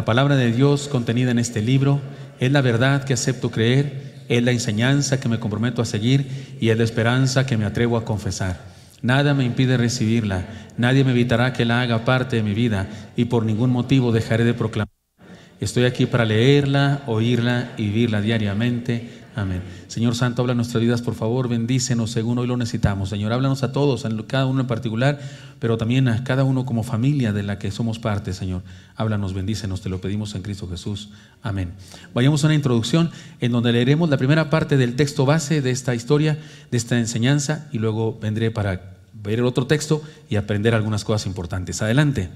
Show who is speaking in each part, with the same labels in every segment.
Speaker 1: La palabra de Dios contenida en este libro es la verdad que acepto creer, es la enseñanza que me comprometo a seguir y es la esperanza que me atrevo a confesar. Nada me impide recibirla, nadie me evitará que la haga parte de mi vida y por ningún motivo dejaré de proclamar. Estoy aquí para leerla, oírla y vivirla diariamente Amén. Señor Santo, habla nuestras vidas, por favor, bendícenos según hoy lo necesitamos. Señor, háblanos a todos, a cada uno en particular, pero también a cada uno como familia de la que somos parte, Señor. Háblanos, bendícenos, te lo pedimos en Cristo Jesús. Amén. Vayamos a una introducción en donde leeremos la primera parte del texto base de esta historia, de esta enseñanza, y luego vendré para ver el otro texto y aprender algunas cosas importantes. Adelante.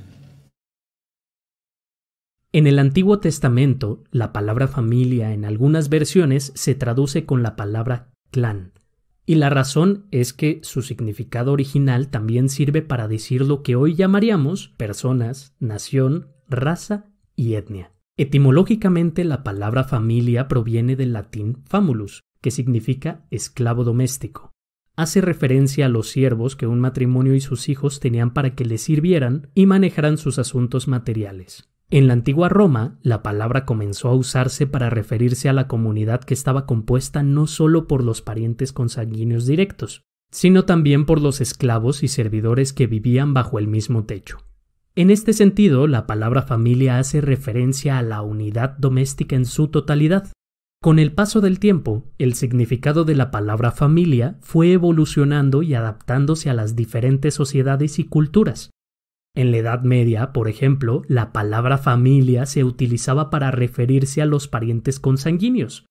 Speaker 2: En el Antiguo Testamento, la palabra familia en algunas versiones se traduce con la palabra clan, y la razón es que su significado original también sirve para decir lo que hoy llamaríamos personas, nación, raza y etnia. Etimológicamente la palabra familia proviene del latín famulus, que significa esclavo doméstico. Hace referencia a los siervos que un matrimonio y sus hijos tenían para que les sirvieran y manejaran sus asuntos materiales. En la antigua Roma, la palabra comenzó a usarse para referirse a la comunidad que estaba compuesta no solo por los parientes consanguíneos directos, sino también por los esclavos y servidores que vivían bajo el mismo techo. En este sentido, la palabra familia hace referencia a la unidad doméstica en su totalidad. Con el paso del tiempo, el significado de la palabra familia fue evolucionando y adaptándose a las diferentes sociedades y culturas, en la Edad Media, por ejemplo, la palabra familia se utilizaba para referirse a los parientes consanguíneos,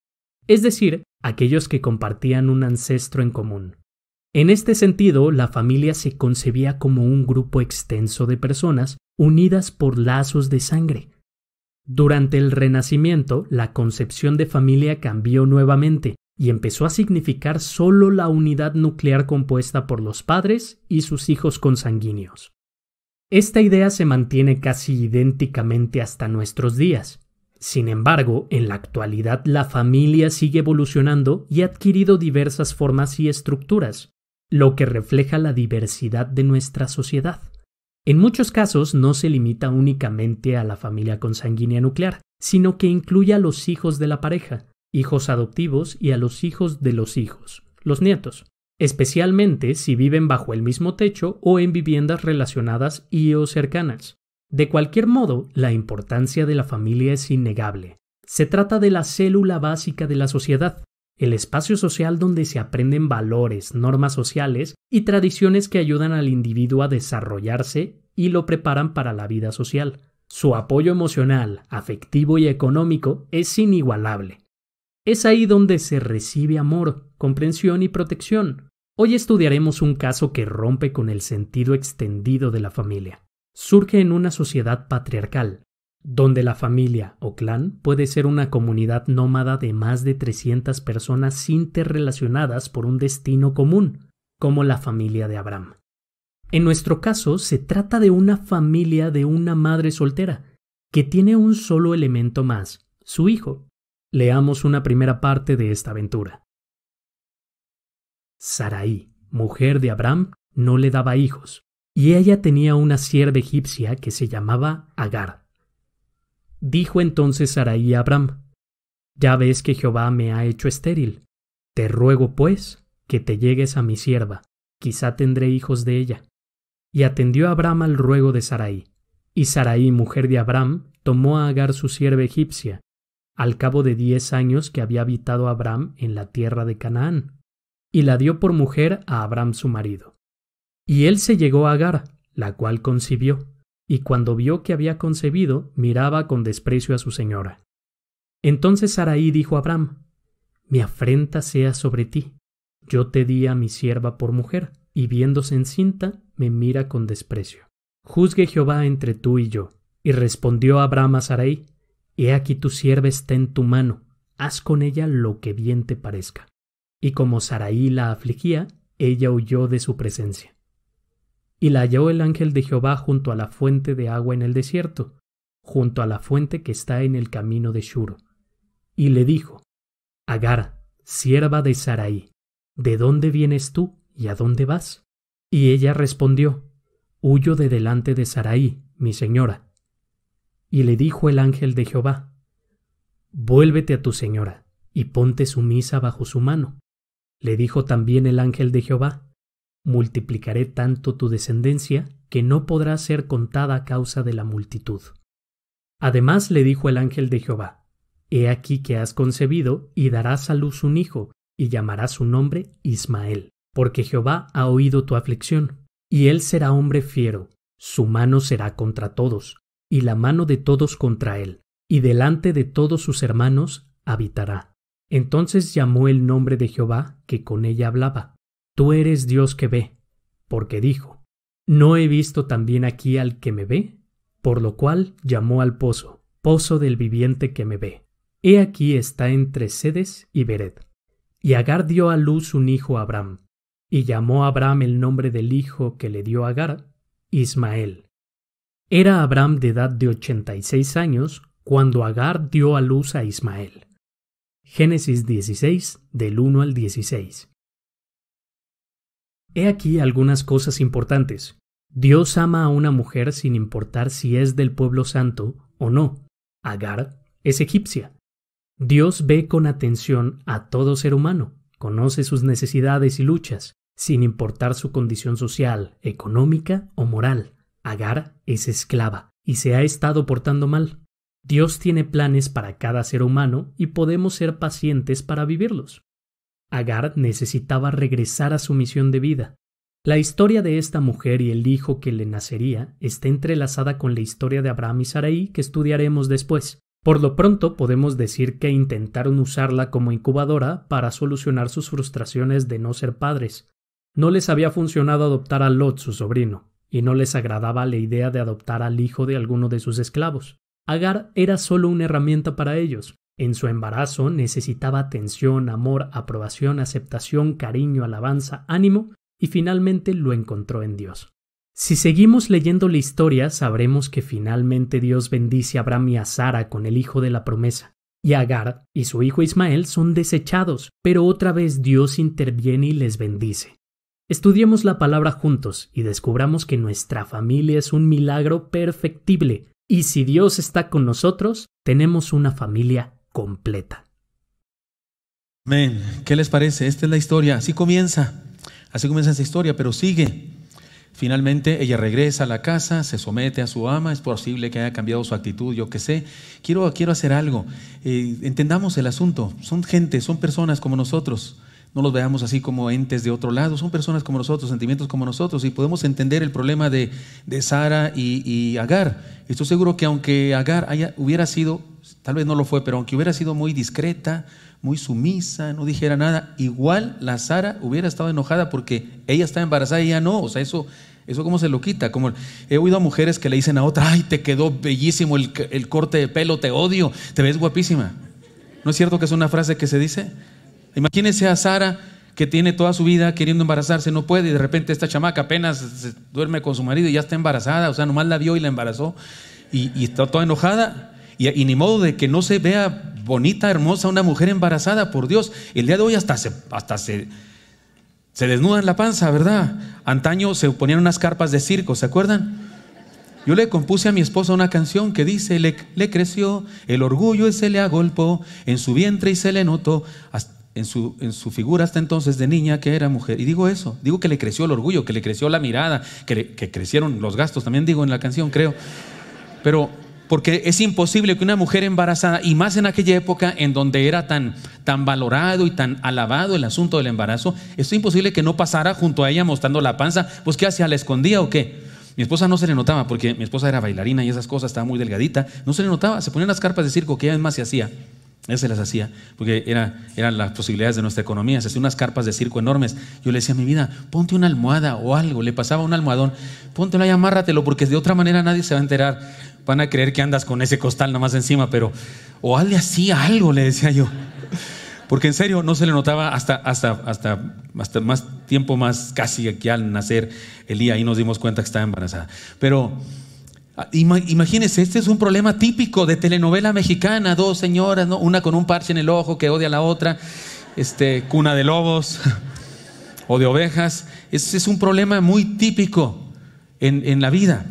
Speaker 2: es decir, aquellos que compartían un ancestro en común. En este sentido, la familia se concebía como un grupo extenso de personas unidas por lazos de sangre. Durante el Renacimiento, la concepción de familia cambió nuevamente y empezó a significar solo la unidad nuclear compuesta por los padres y sus hijos consanguíneos. Esta idea se mantiene casi idénticamente hasta nuestros días. Sin embargo, en la actualidad la familia sigue evolucionando y ha adquirido diversas formas y estructuras, lo que refleja la diversidad de nuestra sociedad. En muchos casos no se limita únicamente a la familia consanguínea nuclear, sino que incluye a los hijos de la pareja, hijos adoptivos y a los hijos de los hijos, los nietos especialmente si viven bajo el mismo techo o en viviendas relacionadas y o cercanas. De cualquier modo, la importancia de la familia es innegable. Se trata de la célula básica de la sociedad, el espacio social donde se aprenden valores, normas sociales y tradiciones que ayudan al individuo a desarrollarse y lo preparan para la vida social. Su apoyo emocional, afectivo y económico es inigualable. Es ahí donde se recibe amor, comprensión y protección. Hoy estudiaremos un caso que rompe con el sentido extendido de la familia. Surge en una sociedad patriarcal, donde la familia o clan puede ser una comunidad nómada de más de 300 personas interrelacionadas por un destino común, como la familia de Abraham. En nuestro caso, se trata de una familia de una madre soltera, que tiene un solo elemento más, su hijo, Leamos una primera parte de esta aventura. Saraí, mujer de Abraham, no le daba hijos, y ella tenía una sierva egipcia que se llamaba Agar. Dijo entonces Saraí a Abraham, Ya ves que Jehová me ha hecho estéril. Te ruego, pues, que te llegues a mi sierva, quizá tendré hijos de ella. Y atendió Abraham al ruego de Saraí. Y Saraí, mujer de Abraham, tomó a Agar su sierva egipcia, al cabo de diez años que había habitado Abraham en la tierra de Canaán, y la dio por mujer a Abraham su marido. Y él se llegó a Agar, la cual concibió, y cuando vio que había concebido, miraba con desprecio a su señora. Entonces Saraí dijo a Abraham, Mi afrenta sea sobre ti. Yo te di a mi sierva por mujer, y viéndose encinta, me mira con desprecio. Juzgue Jehová entre tú y yo. Y respondió Abraham a Sarai, He aquí tu sierva está en tu mano, haz con ella lo que bien te parezca. Y como Saraí la afligía, ella huyó de su presencia. Y la halló el ángel de Jehová junto a la fuente de agua en el desierto, junto a la fuente que está en el camino de Shuro. Y le dijo, Agar, sierva de Saraí, ¿de dónde vienes tú y a dónde vas? Y ella respondió, Huyo de delante de Saraí, mi señora, y le dijo el ángel de Jehová, Vuélvete a tu señora, y ponte sumisa bajo su mano. Le dijo también el ángel de Jehová, Multiplicaré tanto tu descendencia, que no podrá ser contada a causa de la multitud. Además le dijo el ángel de Jehová, He aquí que has concebido, y darás a luz un hijo, y llamarás su nombre Ismael, porque Jehová ha oído tu aflicción, y él será hombre fiero, su mano será contra todos, y la mano de todos contra él, y delante de todos sus hermanos habitará. Entonces llamó el nombre de Jehová, que con ella hablaba. Tú eres Dios que ve, porque dijo, ¿no he visto también aquí al que me ve? Por lo cual llamó al pozo, pozo del viviente que me ve. He aquí está entre Sedes y Bered. Y Agar dio a luz un hijo a Abraham, y llamó a Abraham el nombre del hijo que le dio Agar, Ismael. Era Abraham de edad de 86 años cuando Agar dio a luz a Ismael. Génesis 16, del 1 al 16. He aquí algunas cosas importantes. Dios ama a una mujer sin importar si es del pueblo santo o no. Agar es egipcia. Dios ve con atención a todo ser humano, conoce sus necesidades y luchas, sin importar su condición social, económica o moral. Agar es esclava y se ha estado portando mal. Dios tiene planes para cada ser humano y podemos ser pacientes para vivirlos. Agar necesitaba regresar a su misión de vida. La historia de esta mujer y el hijo que le nacería está entrelazada con la historia de Abraham y Sarai que estudiaremos después. Por lo pronto podemos decir que intentaron usarla como incubadora para solucionar sus frustraciones de no ser padres. No les había funcionado adoptar a Lot, su sobrino, y no les agradaba la idea de adoptar al hijo de alguno de sus esclavos. Agar era solo una herramienta para ellos. En su embarazo necesitaba atención, amor, aprobación, aceptación, cariño, alabanza, ánimo, y finalmente lo encontró en Dios. Si seguimos leyendo la historia, sabremos que finalmente Dios bendice a Abraham y a Sara con el hijo de la promesa, y Agar y su hijo Ismael son desechados, pero otra vez Dios interviene y les bendice. Estudiemos la palabra juntos y descubramos que nuestra familia es un milagro perfectible, y si Dios está con nosotros, tenemos una familia completa. Amén. ¿Qué les parece? Esta es la historia. Así comienza.
Speaker 1: Así comienza esa historia, pero sigue. Finalmente ella regresa a la casa, se somete a su ama, es posible que haya cambiado su actitud, yo qué sé. Quiero, quiero hacer algo. Eh, entendamos el asunto. Son gente, son personas como nosotros no los veamos así como entes de otro lado, son personas como nosotros, sentimientos como nosotros, y podemos entender el problema de, Sara y, Agar. Estoy seguro que aunque Agar haya, hubiera sido, tal vez no lo fue, pero aunque hubiera sido muy discreta, muy sumisa, no dijera nada, igual la Sara hubiera estado enojada porque ella está embarazada y ella no, o sea, eso ¿Eso cómo se lo quita? Como he oído a mujeres que le dicen a otra, ay, te quedó bellísimo el, el, corte de pelo, te odio, te ves guapísima. ¿No es cierto que es una frase que se dice? Imagínense a Sara que tiene toda su vida queriendo embarazarse, no puede, y de repente esta chamaca apenas duerme con su marido y ya está embarazada, o sea, nomás la vio y la embarazó, y, está toda enojada, y, ni modo de que no se vea bonita, hermosa una mujer embarazada, por Dios, el día de hoy hasta se, hasta se, en la panza, ¿verdad? Antaño se ponían unas carpas de circo, ¿se acuerdan? Yo le compuse a mi esposa una canción que dice, le, le creció, el orgullo se le agolpó, en su vientre y se le notó. Hasta en su, en su figura hasta entonces de niña que era mujer. Y digo eso, digo que le creció el orgullo, que le creció la mirada, que, crecieron los gastos, también digo en la canción, creo. Pero porque es imposible que una mujer embarazada, y más en aquella época en donde era tan, tan valorado y tan alabado el asunto del embarazo, es imposible que no pasara junto a ella mostrando la panza, pues ¿qué hacía? ¿La escondía o qué? Mi esposa no se le notaba, porque mi esposa era bailarina y esas cosas, estaba muy delgadita, no se le notaba, se ponían las carpas de circo que ella se hacía. Él se las hacía, porque era, eran las posibilidades de nuestra economía. Se hacían unas carpas de circo enormes. Yo le decía, mi vida, ponte una almohada o algo. Le pasaba un almohadón, póntelo y amárratelo, porque de otra manera nadie se va a enterar. Van a creer que andas con ese costal nada más encima, pero o hazle así algo, le decía yo. Porque en serio no se le notaba hasta, hasta, hasta, hasta más tiempo más casi que al nacer Elía. Ahí nos dimos cuenta que estaba embarazada. Pero Ah, Imagínense, este es un problema típico de telenovela mexicana, dos señoras, una con un parche en el ojo que odia a la otra, este, cuna de lobos o de ovejas. Ese es un problema muy típico en, la vida.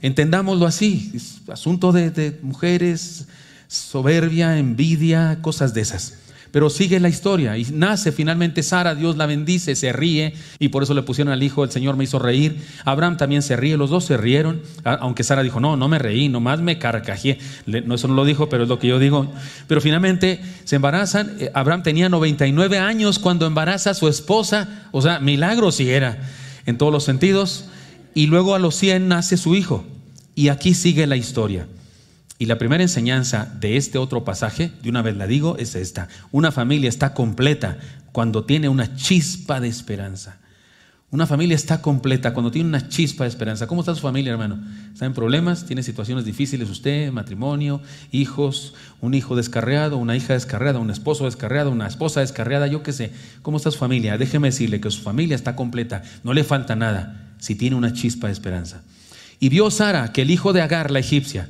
Speaker 1: Entendámoslo así, asunto de mujeres, soberbia, envidia, cosas de esas. Pero sigue la historia y nace finalmente Sara, Dios la bendice, se ríe y por eso le pusieron al hijo, el Señor me hizo reír. Abraham también se ríe, los dos se rieron, aunque Sara dijo, no, no me reí, nomás me carcajé. No, eso no lo dijo, pero es lo que yo digo. Pero finalmente se embarazan, eh, Abraham tenía 99 años cuando embaraza a su esposa, o sea, milagro si era, en todos los sentidos. Y luego a los 100 nace su hijo. Y aquí sigue la historia. Y la primera enseñanza de este otro pasaje, de una vez la digo, es esta. Una familia está completa cuando tiene una chispa de esperanza. Una familia está completa cuando tiene una chispa de esperanza. ¿Cómo está su familia, hermano? ¿Está en problemas? ¿Tiene situaciones difíciles usted? ¿Matrimonio? ¿Hijos? ¿Un hijo descarriado? ¿Una hija descarriada? ¿Un esposo descarriado? ¿Una esposa descarriada? Yo qué sé. ¿Cómo está su familia? Déjeme decirle que su familia está completa. No le falta nada si tiene una chispa de esperanza. Y vio Sara que el hijo de Agar, la egipcia,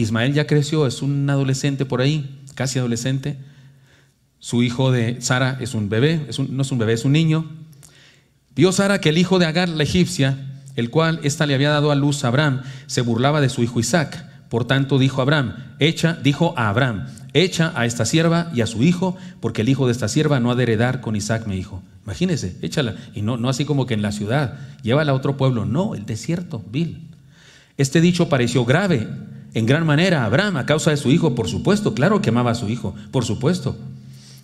Speaker 1: Ismael ya creció, es un adolescente por ahí, casi adolescente. Su hijo de Sara es un bebé, no es un bebé, es un niño. Vio Sara que el hijo de Agar, la egipcia, el cual ésta le había dado a luz a Abraham, se burlaba de su hijo Isaac. Por tanto dijo Abraham, echa, dijo a Abraham, echa a esta sierva y a su hijo, porque el hijo de esta sierva no ha de heredar con Isaac, mi hijo. imagínese, échala. Y no, no así como que en la ciudad, llévala a otro pueblo. No, el desierto, vil. Este dicho pareció grave en gran manera Abraham a causa de su hijo, por supuesto, claro que amaba a su hijo, por supuesto.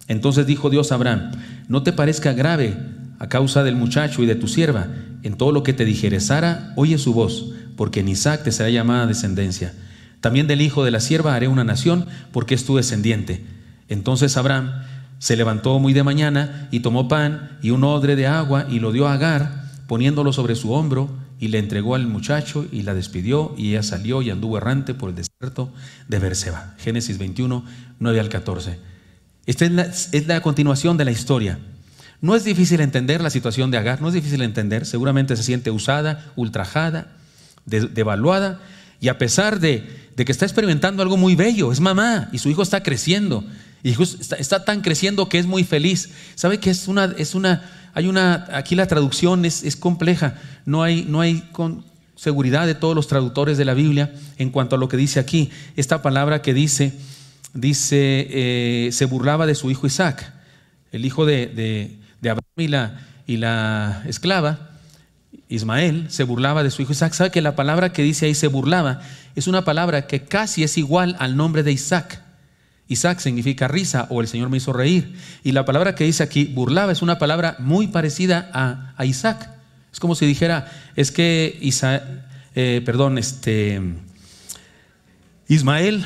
Speaker 1: Entonces dijo Dios a Abraham, no te parezca grave a causa del muchacho y de tu sierva, en todo lo que te dijere Sara, oye su voz, porque en Isaac te será llamada descendencia. También del hijo de la sierva haré una nación, porque es tu descendiente. Entonces Abraham se levantó muy de mañana y tomó pan y un odre de agua y lo dio a Agar, poniéndolo sobre su hombro, y le entregó al muchacho y la despidió y ella salió y anduvo errante por el desierto de Berseba. Génesis 21, 9 al 14. Esta es la, continuación de la historia. No es difícil entender la situación de Agar, no es difícil entender, seguramente se siente usada, ultrajada, devaluada, y a pesar de, que está experimentando algo muy bello, es mamá y su hijo está creciendo, y está, está tan creciendo que es muy feliz. ¿Sabe que es una, es una hay una, aquí la traducción es, compleja, no hay, no hay con seguridad de todos los traductores de la Biblia en cuanto a lo que dice aquí. Esta palabra que dice, dice, eh, se burlaba de su hijo Isaac, el hijo de, de, Abraham y la, y la esclava. Ismael se burlaba de su hijo Isaac. ¿Sabe que la palabra que dice ahí se burlaba es una palabra que casi es igual al nombre de Isaac? Isaac significa risa o el Señor me hizo reír. Y la palabra que dice aquí, burlaba, es una palabra muy parecida a, Isaac. Es como si dijera, es que eh, perdón, este, Ismael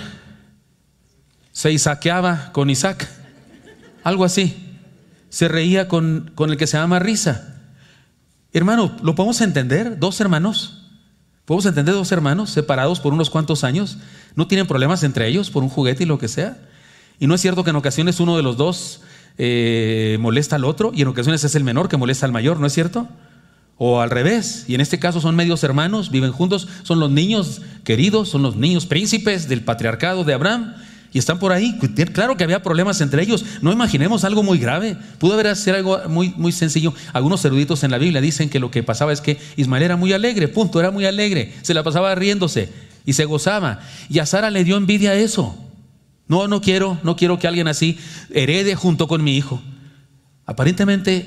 Speaker 1: se isaqueaba con Isaac. Algo así. Se reía con, con el que se llama risa. Hermano, ¿lo podemos entender? Dos hermanos. ¿Podemos entender dos hermanos separados por unos cuantos años? ¿No tienen problemas entre ellos por un juguete y lo que sea? Y no es cierto que en ocasiones uno de los dos eh, molesta al otro y en ocasiones es el menor que molesta al mayor, ¿no es cierto? O al revés, y en este caso son medios hermanos, viven juntos, son los niños queridos, son los niños príncipes del patriarcado de Abraham y están por ahí. Claro que había problemas entre ellos, no imaginemos algo muy grave, pudo haber sido algo muy, muy sencillo. Algunos eruditos en la Biblia dicen que lo que pasaba es que Ismael era muy alegre, punto, era muy alegre, se la pasaba riéndose y se gozaba, y a Sara le dio envidia a eso. No, no quiero, no quiero que alguien así herede junto con mi hijo. Aparentemente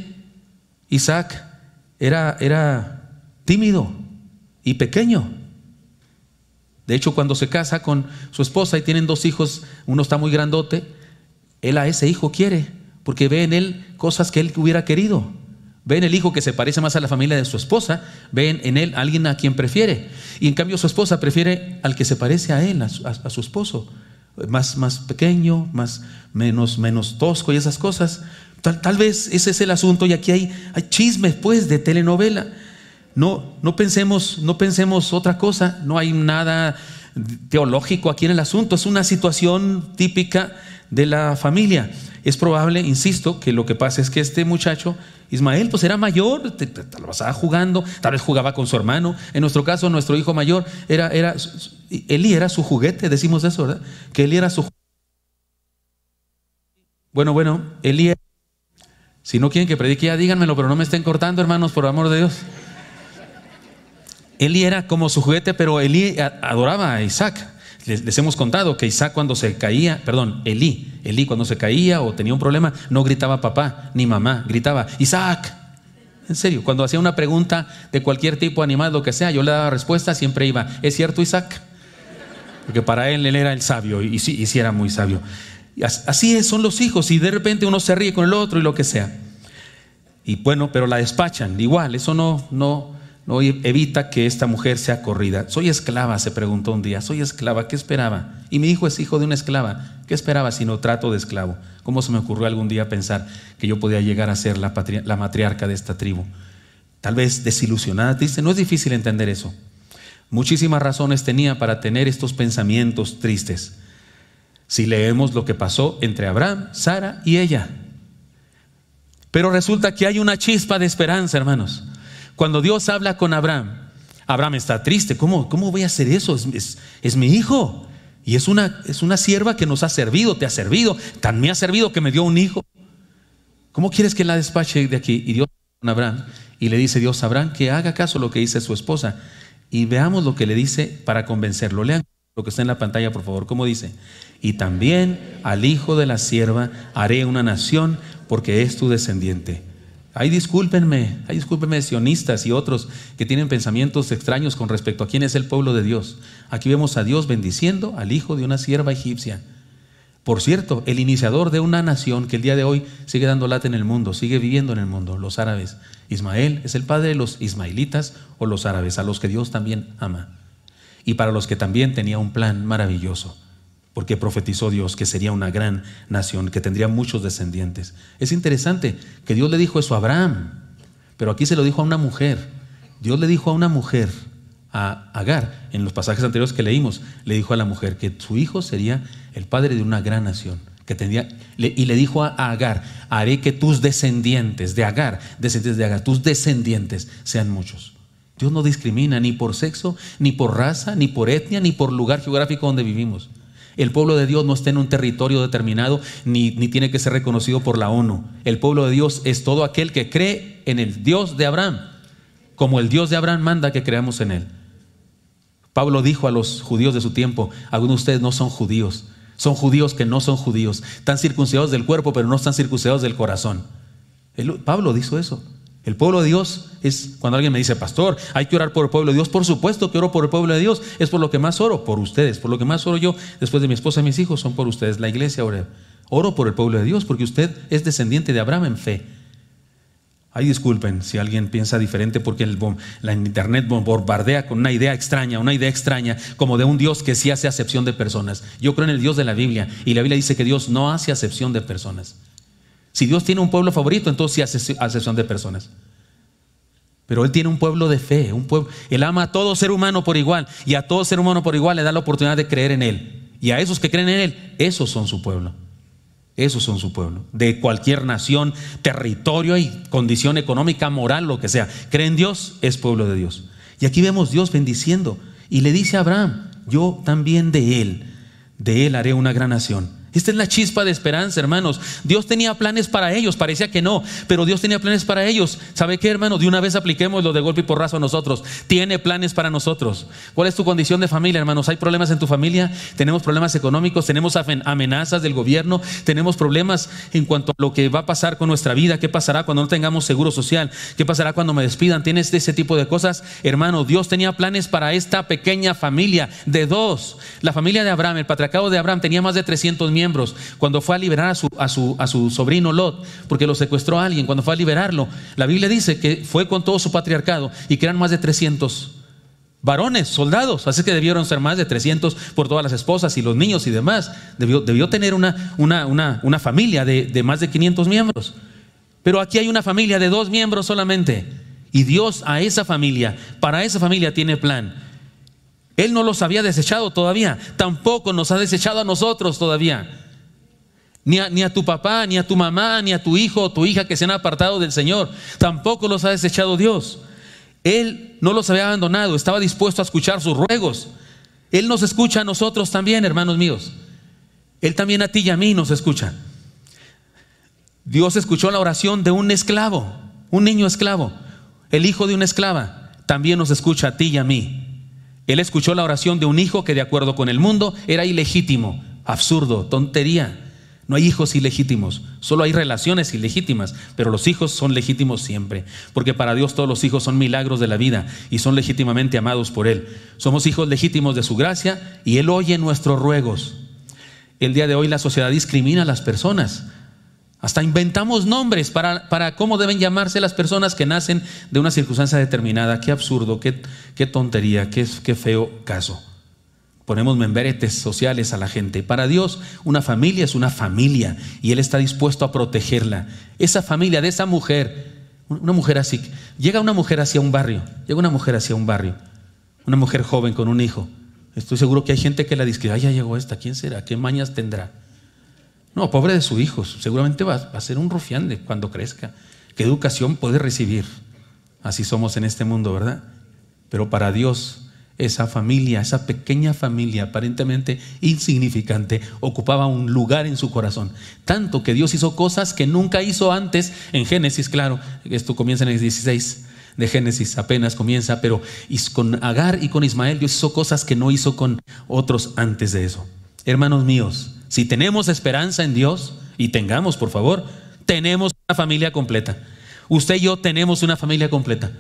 Speaker 1: Isaac era, era tímido y pequeño. De hecho, cuando se casa con su esposa y tienen dos hijos, uno está muy grandote, él a ese hijo quiere, porque ve en él cosas que él hubiera querido. Ve en el hijo que se parece más a la familia de su esposa, ve en él a alguien a quien prefiere. Y en cambio su esposa prefiere al que se parece a él, a su esposo más, más pequeño, más, menos, menos tosco y esas cosas. Tal, vez ese es el asunto y aquí hay, hay chismes pues de telenovela. No, no, pensemos, no pensemos otra cosa, no hay nada teológico aquí en el asunto, es una situación típica de la familia. Es probable, insisto, que lo que pasa es que este muchacho, Ismael, pues era mayor, lo pasaba jugando, tal vez jugaba con su hermano, en nuestro caso nuestro hijo mayor era, era Elí era su juguete, decimos eso, ¿verdad? Que Elí era su juguete. Bueno, bueno, Elí era... Si no quieren que predique ya, díganmelo, pero no me estén cortando, hermanos, por amor de Dios. Elí era como su juguete, pero Elí adoraba a Isaac. Les, les, hemos contado que Isaac cuando se caía, perdón, Elí, Elí cuando se caía o tenía un problema, no gritaba papá ni mamá, gritaba Isaac. En serio, cuando hacía una pregunta de cualquier tipo, animal, lo que sea, yo le daba respuesta, siempre iba, ¿es cierto Isaac? porque para él él era el sabio y sí, era muy sabio. así son los hijos y de repente uno se ríe con el otro y lo que sea. Y bueno, pero la despachan igual, eso no, no, no evita que esta mujer sea corrida. Soy esclava, se preguntó un día, soy esclava, ¿qué esperaba? Y mi hijo es hijo de una esclava, ¿qué esperaba si no trato de esclavo? ¿Cómo se me ocurrió algún día pensar que yo podía llegar a ser la, la matriarca de esta tribu? Tal vez desilusionada, dice, no es difícil entender eso. Muchísimas razones tenía para tener estos pensamientos tristes. Si leemos lo que pasó entre Abraham, Sara y ella. Pero resulta que hay una chispa de esperanza, hermanos. Cuando Dios habla con Abraham, Abraham está triste. ¿Cómo, cómo voy a hacer eso? Es, mi hijo. Y es una, es una sierva que nos ha servido, te ha servido. Tan me ha servido que me dio un hijo. ¿Cómo quieres que la despache de aquí? Y Dios con Abraham. Y le dice Dios Abraham que haga caso lo que dice su esposa. Y veamos lo que le dice para convencerlo. Lean lo que está en la pantalla, por favor, ¿Cómo dice. Y también al hijo de la sierva haré una nación porque es tu descendiente. Ay, discúlpenme, ay, discúlpenme, sionistas y otros que tienen pensamientos extraños con respecto a quién es el pueblo de Dios. Aquí vemos a Dios bendiciendo al hijo de una sierva egipcia. Por cierto, el iniciador de una nación que el día de hoy sigue dando late en el mundo, sigue viviendo en el mundo, los árabes. Ismael es el padre de los ismaelitas o los árabes, a los que Dios también ama. Y para los que también tenía un plan maravilloso, porque profetizó Dios que sería una gran nación, que tendría muchos descendientes. Es interesante que Dios le dijo eso a Abraham, pero aquí se lo dijo a una mujer. Dios le dijo a una mujer, a Agar, en los pasajes anteriores que leímos, le dijo a la mujer que su hijo sería el padre de una gran nación. Que tendría, y le dijo a Agar, haré que tus descendientes de Agar, descendientes de Agar, tus descendientes sean muchos. Dios no discrimina ni por sexo, ni por raza, ni por etnia, ni por lugar geográfico donde vivimos. El pueblo de Dios no está en un territorio determinado ni, ni, tiene que ser reconocido por la ONU. El pueblo de Dios es todo aquel que cree en el Dios de Abraham, como el Dios de Abraham manda que creamos en él. Pablo dijo a los judíos de su tiempo, algunos de ustedes no son judíos, son judíos que no son judíos, están circuncidados del cuerpo pero no están circuncidados del corazón. Pablo dijo eso. El pueblo de Dios es, cuando alguien me dice, pastor, hay que orar por el pueblo de Dios, por supuesto que oro por el pueblo de Dios, es por lo que más oro, por ustedes, por lo que más oro yo, después de mi esposa y mis hijos, son por ustedes, la iglesia oro. Oro por el pueblo de Dios porque usted es descendiente de Abraham en fe Ahí disculpen si alguien piensa diferente porque la internet bombardea con una idea extraña, una idea extraña como de un Dios que sí hace acepción de personas. Yo creo en el Dios de la Biblia y la Biblia dice que Dios no hace acepción de personas. Si Dios tiene un pueblo favorito, entonces sí hace acepción de personas. Pero Él tiene un pueblo de fe, un pueblo, Él ama a todo ser humano por igual y a todo ser humano por igual le da la oportunidad de creer en Él. Y a esos que creen en Él, esos son su pueblo. Esos son su pueblo, de cualquier nación, territorio y condición económica, moral, lo que sea. Cree en Dios, es pueblo de Dios. Y aquí vemos Dios bendiciendo y le dice a Abraham, yo también de él, de él haré una gran nación esta es la chispa de esperanza, hermanos. Dios tenía planes para ellos, parecía que no, pero Dios tenía planes para ellos. ¿Sabe qué, hermano? De una vez apliquemos lo de golpe y porrazo a nosotros. Tiene planes para nosotros. ¿Cuál es tu condición de familia, hermanos? ¿Hay problemas en tu familia? ¿Tenemos problemas económicos? ¿Tenemos amenazas del gobierno? ¿Tenemos problemas en cuanto a lo que va a pasar con nuestra vida? ¿Qué pasará cuando no tengamos seguro social? ¿Qué pasará cuando me despidan? ¿Tienes ese tipo de cosas? Hermano, Dios tenía planes para esta pequeña familia de dos. La familia de Abraham, el patriarcado de Abraham, tenía más de 300 mil cuando fue a liberar a su, sobrino Lot, porque lo secuestró alguien, cuando fue a liberarlo, la Biblia dice que fue con todo su patriarcado y que eran más de 300 varones, soldados, así que debieron ser más de 300 por todas las esposas y los niños y demás. Debió, tener una, familia de, de, más de 500 miembros. Pero aquí hay una familia de dos miembros solamente. Y Dios a esa familia, para esa familia tiene plan. Él no los había desechado todavía, tampoco nos ha desechado a nosotros todavía. Ni a, tu papá, ni a tu mamá, ni a tu hijo o tu hija que se han apartado del Señor. Tampoco los ha desechado Dios. Él no los había abandonado, estaba dispuesto a escuchar sus ruegos. Él nos escucha a nosotros también, hermanos míos. Él también a ti y a mí nos escucha. Dios escuchó la oración de un esclavo, un niño esclavo, el hijo de una esclava. También nos escucha a ti y a mí. Él escuchó la oración de un hijo que de acuerdo con el mundo era ilegítimo, absurdo, tontería. No hay hijos ilegítimos, solo hay relaciones ilegítimas, pero los hijos son legítimos siempre, porque para Dios todos los hijos son milagros de la vida y son legítimamente amados por Él. Somos hijos legítimos de su gracia y Él oye nuestros ruegos. El día de hoy la sociedad discrimina a las personas hasta inventamos nombres para, para, cómo deben llamarse las personas que nacen de una circunstancia determinada. Qué absurdo, qué, qué tontería, qué, feo caso. Ponemos memberetes sociales a la gente. Para Dios, una familia es una familia y Él está dispuesto a protegerla. Esa familia de esa mujer, una mujer así, llega una mujer hacia un barrio, llega una mujer hacia un barrio, una mujer joven con un hijo. Estoy seguro que hay gente que la describe, ay, ya llegó esta, ¿quién será? ¿Qué mañas tendrá? No, pobre de sus hijos. Seguramente va, a ser un rufián de cuando crezca. ¿Qué educación puede recibir? Así somos en este mundo, ¿verdad? Pero para Dios, esa familia, esa pequeña familia aparentemente insignificante, ocupaba un lugar en su corazón. Tanto que Dios hizo cosas que nunca hizo antes en Génesis, claro. Esto comienza en el 16 de Génesis, apenas comienza, pero con Agar y con Ismael Dios hizo cosas que no hizo con otros antes de eso. Hermanos míos, si tenemos esperanza en Dios, y tengamos, por favor, tenemos una familia completa. Usted y yo tenemos una familia completa.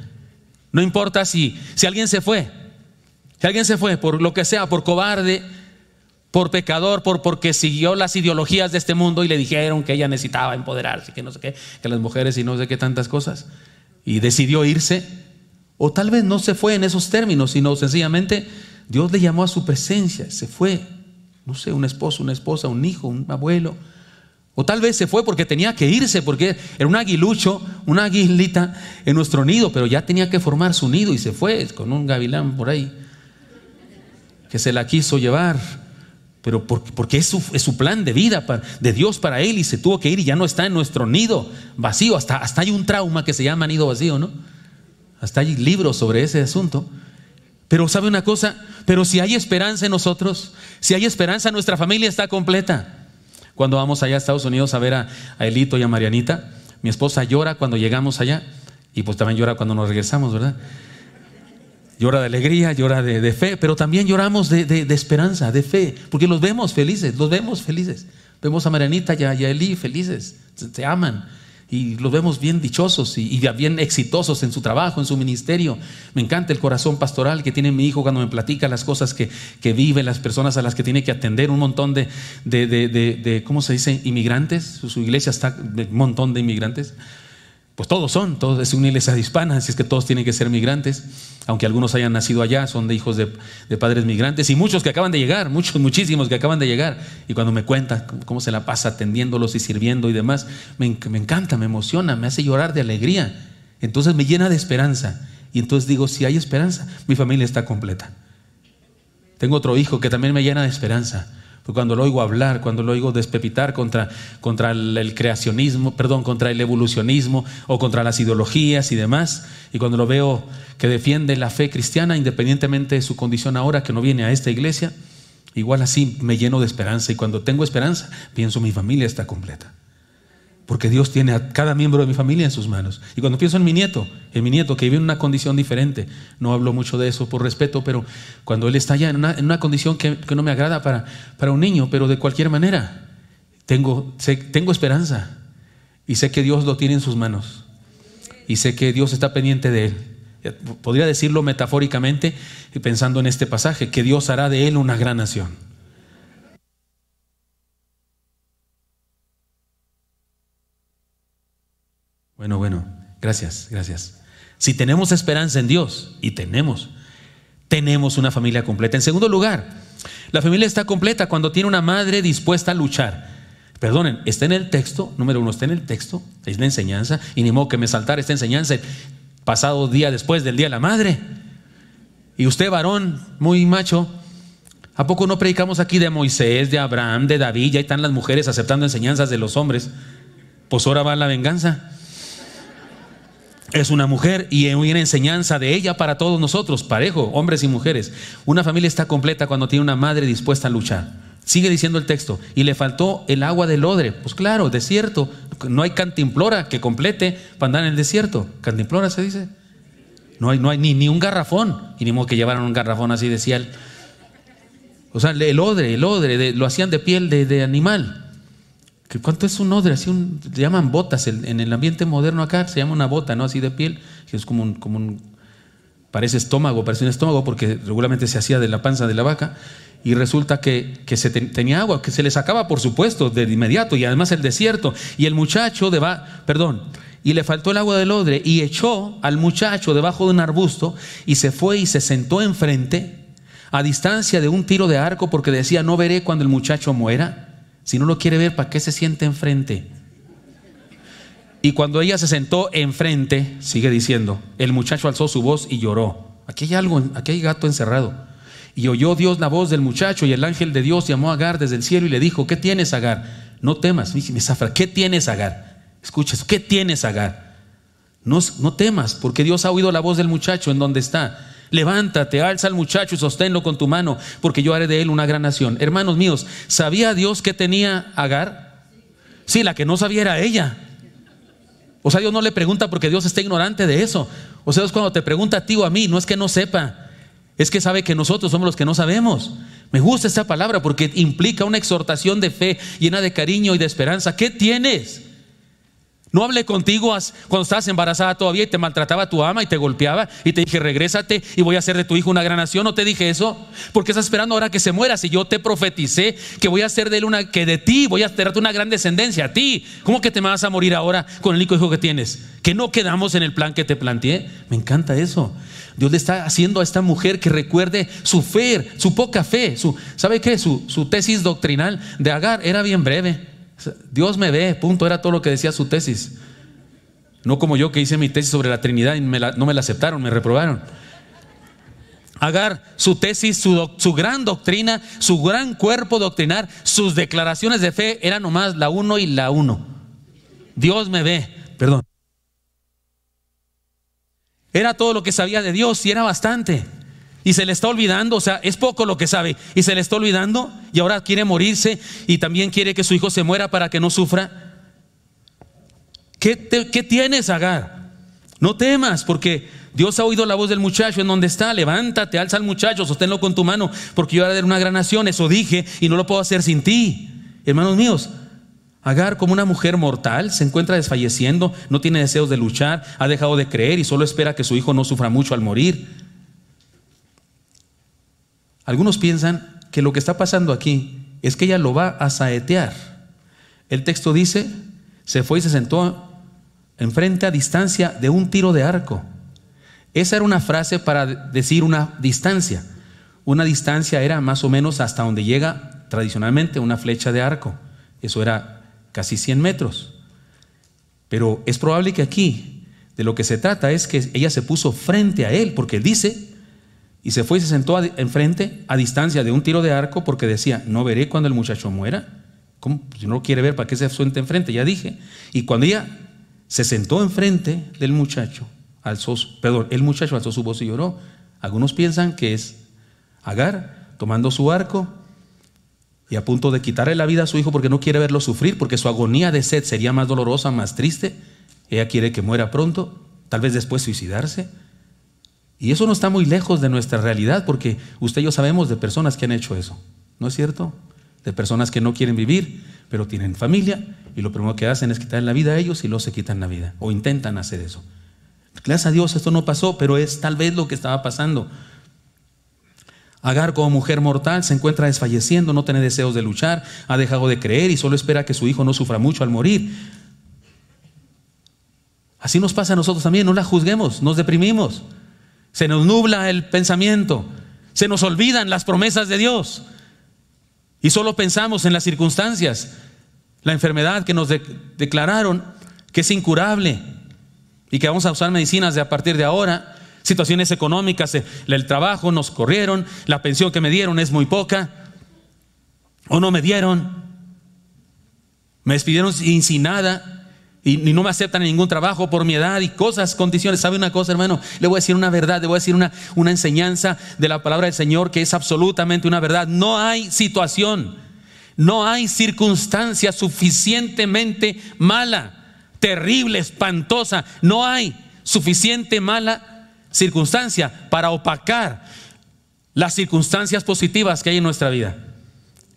Speaker 1: No importa si, si alguien se fue, si alguien se fue por lo que sea, por cobarde, por pecador, por porque siguió las ideologías de este mundo y le dijeron que ella necesitaba empoderarse, que no sé qué, que las mujeres y no sé qué tantas cosas, y decidió irse, o tal vez no se fue en esos términos, sino sencillamente Dios le llamó a su presencia, se fue no sé, un esposo, una esposa, un hijo, un abuelo. O tal vez se fue porque tenía que irse, porque era un aguilucho, una aguilita en nuestro nido, pero ya tenía que formar su nido y se fue con un gavilán por ahí, que se la quiso llevar. Pero porque es su, plan de vida, de Dios para él, y se tuvo que ir y ya no está en nuestro nido vacío. Hasta, hasta hay un trauma que se llama nido vacío, ¿no? Hasta hay libros sobre ese asunto. Pero sabe una cosa, pero si hay esperanza en nosotros, si hay esperanza, nuestra familia está completa. Cuando vamos allá a Estados Unidos a ver a, Elito y a Marianita, mi esposa llora cuando llegamos allá y pues también llora cuando nos regresamos, ¿verdad? Llora de alegría, llora de, fe, pero también lloramos de, de, esperanza, de fe, porque los vemos felices, los vemos felices. Vemos a Marianita y a, Elí felices, se aman y los vemos bien dichosos y, bien exitosos en su trabajo, en su ministerio. Me encanta el corazón pastoral que tiene mi hijo cuando me platica las cosas que, que vive, las personas a las que tiene que atender, un montón de, de, de, de ¿cómo se dice?, inmigrantes. Su, iglesia está de un montón de inmigrantes. Pues todos son, todos, es una iglesia hispana, así es que todos tienen que ser migrantes aunque algunos hayan nacido allá, son de hijos de, padres migrantes y muchos que acaban de llegar, muchos, muchísimos que acaban de llegar. Y cuando me cuenta cómo se la pasa atendiéndolos y sirviendo y demás, me, me encanta, me emociona, me hace llorar de alegría. Entonces me llena de esperanza. Y entonces digo, si hay esperanza, mi familia está completa. Tengo otro hijo que también me llena de esperanza. Pues cuando lo oigo hablar, cuando lo oigo despepitar contra, contra el creacionismo, perdón, contra el evolucionismo o contra las ideologías y demás, y cuando lo veo que defiende la fe cristiana independientemente de su condición ahora que no viene a esta iglesia, igual así me lleno de esperanza y cuando tengo esperanza pienso mi familia está completa porque Dios tiene a cada miembro de mi familia en sus manos. Y cuando pienso en mi nieto, en mi nieto que vive en una condición diferente, no hablo mucho de eso por respeto, pero cuando él está ya en una, condición que, no me agrada para, para un niño, pero de cualquier manera, tengo, tengo esperanza y sé que Dios lo tiene en sus manos y sé que Dios está pendiente de él. Eh, podría decirlo metafóricamente pensando en este pasaje, que Dios hará de él una gran nación. Bueno, bueno, gracias, gracias. Si tenemos esperanza en Dios, y tenemos, tenemos una familia completa. En segundo lugar, la familia está completa cuando tiene una madre dispuesta a luchar. Perdonen, está en el texto, número uno, está en el texto, es la enseñanza, y ni modo que me saltara esta enseñanza pasado día después del Día de la Madre. Y usted, varón, muy macho, ¿a poco no predicamos aquí de Moisés, de Abraham, de David? Ya están las mujeres aceptando enseñanzas de los hombres. Pues ahora va la venganza es una mujer y hay una enseñanza de ella para todos nosotros, parejo, hombres y mujeres. Una familia está completa cuando tiene una madre dispuesta a luchar. Sigue diciendo el texto, y le faltó el agua del odre. Pues claro, desierto. No hay cantimplora que complete para andar en el desierto. ¿Cantimplora se dice? No hay, no hay ni, ni un garrafón. Y ni modo que llevaran un garrafón así, decía él. O sea, el odre, el odre, lo hacían de piel de, de animal. ¿Cuánto es un odre? Así llaman botas. en el ambiente moderno acá se llama una bota, ¿no? Así de piel, que es como un, como un. Parece estómago, parece un estómago porque regularmente se hacía de la panza de la vaca. Y resulta que, se tenía agua, que se le sacaba, por supuesto, de inmediato. Y además el desierto. Y el muchacho de perdón, y le faltó el agua del odre. Y echó al muchacho debajo de un arbusto y se fue y se sentó enfrente, a distancia de un tiro de arco, porque decía: No veré cuando el muchacho muera. Si no lo quiere ver, ¿para qué se siente enfrente? Y cuando ella se sentó enfrente, sigue diciendo, el muchacho alzó su voz y lloró. Aquí hay algo, aquí hay gato encerrado. Y oyó Dios la voz del muchacho y el ángel de Dios llamó a Agar desde el cielo y le dijo, ¿qué tienes Agar? No temas, mi Safra. ¿qué tienes Agar? escuches ¿qué tienes Agar? No, no temas, porque Dios ha oído la voz del muchacho en donde está Levántate, alza al muchacho y sosténlo con tu mano, porque yo haré de él una gran nación. Hermanos míos, ¿sabía Dios que tenía Agar? Sí, la que no sabía era ella. O sea, Dios no le pregunta porque Dios está ignorante de eso. O sea, Dios cuando te pregunta a ti o a mí, no es que no sepa, es que sabe que nosotros somos los que no sabemos. Me gusta esta palabra porque implica una exhortación de fe llena de cariño y de esperanza. ¿Qué tienes? No hablé contigo cuando estabas embarazada todavía y te maltrataba tu ama y te golpeaba y te dije, regrésate y voy a hacer de tu hijo una gran nación. No te dije eso. porque estás esperando ahora que se muera? Si yo te profeticé que voy a hacer de él una, que de ti voy a tener una gran descendencia, a ti. ¿Cómo que te vas a morir ahora con el único hijo que tienes? Que no quedamos en el plan que te planteé. Me encanta eso. Dios le está haciendo a esta mujer que recuerde su fe, su poca fe. Su, ¿Sabe qué? Su, su tesis doctrinal de Agar era bien breve. Dios me ve, punto, era todo lo que decía su tesis. No como yo que hice mi tesis sobre la Trinidad y no me la aceptaron, me reprobaron. Agar, su tesis, su, gran doctrina, su gran cuerpo doctrinar, sus declaraciones de fe eran nomás la uno y la uno. Dios me ve, perdón. Era todo lo que sabía de Dios y era bastante y se le está olvidando, o sea, es poco lo que sabe y se le está olvidando y ahora quiere morirse y también quiere que su hijo se muera para que no sufra. ¿Qué, tienes, Agar? No temas porque Dios ha oído la voz del muchacho en donde está. Levántate, alza al muchacho, sosténlo con tu mano porque yo de una gran nación, eso dije y no lo puedo hacer sin ti. Hermanos míos, Agar, como una mujer mortal, se encuentra desfalleciendo, no tiene deseos de luchar, ha dejado de creer y solo espera que su hijo no sufra mucho al morir. Algunos piensan que lo que está pasando aquí es que ella lo va a saetear. El texto dice, se fue y se sentó enfrente a distancia de un tiro de arco. Esa era una frase para decir una distancia. Una distancia era más o menos hasta donde llega tradicionalmente una flecha de arco. Eso era casi 100 metros. Pero es probable que aquí de lo que se trata es que ella se puso frente a él, porque dice y se fue y se sentó enfrente a distancia de un tiro de arco porque decía, no veré cuando el muchacho muera. ¿Cómo? Pues, si no lo quiere ver, ¿para qué se suente enfrente? Ya dije. Y cuando ella se sentó enfrente del muchacho, alzó, perdón, el muchacho alzó su voz y lloró. Algunos piensan que es Agar tomando su arco y a punto de quitarle la vida a su hijo porque no quiere verlo sufrir, porque su agonía de sed sería más dolorosa, más triste. Ella quiere que muera pronto, tal vez después suicidarse. Y eso no está muy lejos de nuestra realidad, porque usted y yo sabemos de personas que han hecho eso, ¿no es cierto? De personas que no quieren vivir, pero tienen familia, y lo primero que hacen es quitar la vida a ellos y luego se quitan la vida, o intentan hacer eso. Gracias a Dios esto no pasó, pero es tal vez lo que estaba pasando. Agar como mujer mortal se encuentra desfalleciendo, no tiene deseos de luchar, ha dejado de creer y solo espera que su hijo no sufra mucho al morir. Así nos pasa a nosotros también, no la juzguemos, nos deprimimos se nos nubla el pensamiento, se nos olvidan las promesas de Dios y solo pensamos en las circunstancias, la enfermedad que nos declararon que es incurable y que vamos a usar medicinas de a partir de ahora, situaciones económicas, eh, el trabajo nos corrieron, la pensión que me dieron es muy poca o no me dieron, me despidieron sin nada y, no me aceptan en ningún trabajo por mi edad y cosas, condiciones. ¿Sabe una cosa, hermano? Le voy a decir una verdad, le voy a decir una, una enseñanza de la palabra del Señor que es absolutamente una verdad. No hay situación, no hay circunstancia suficientemente mala, terrible, espantosa. No hay suficiente mala circunstancia para opacar las circunstancias positivas que hay en nuestra vida.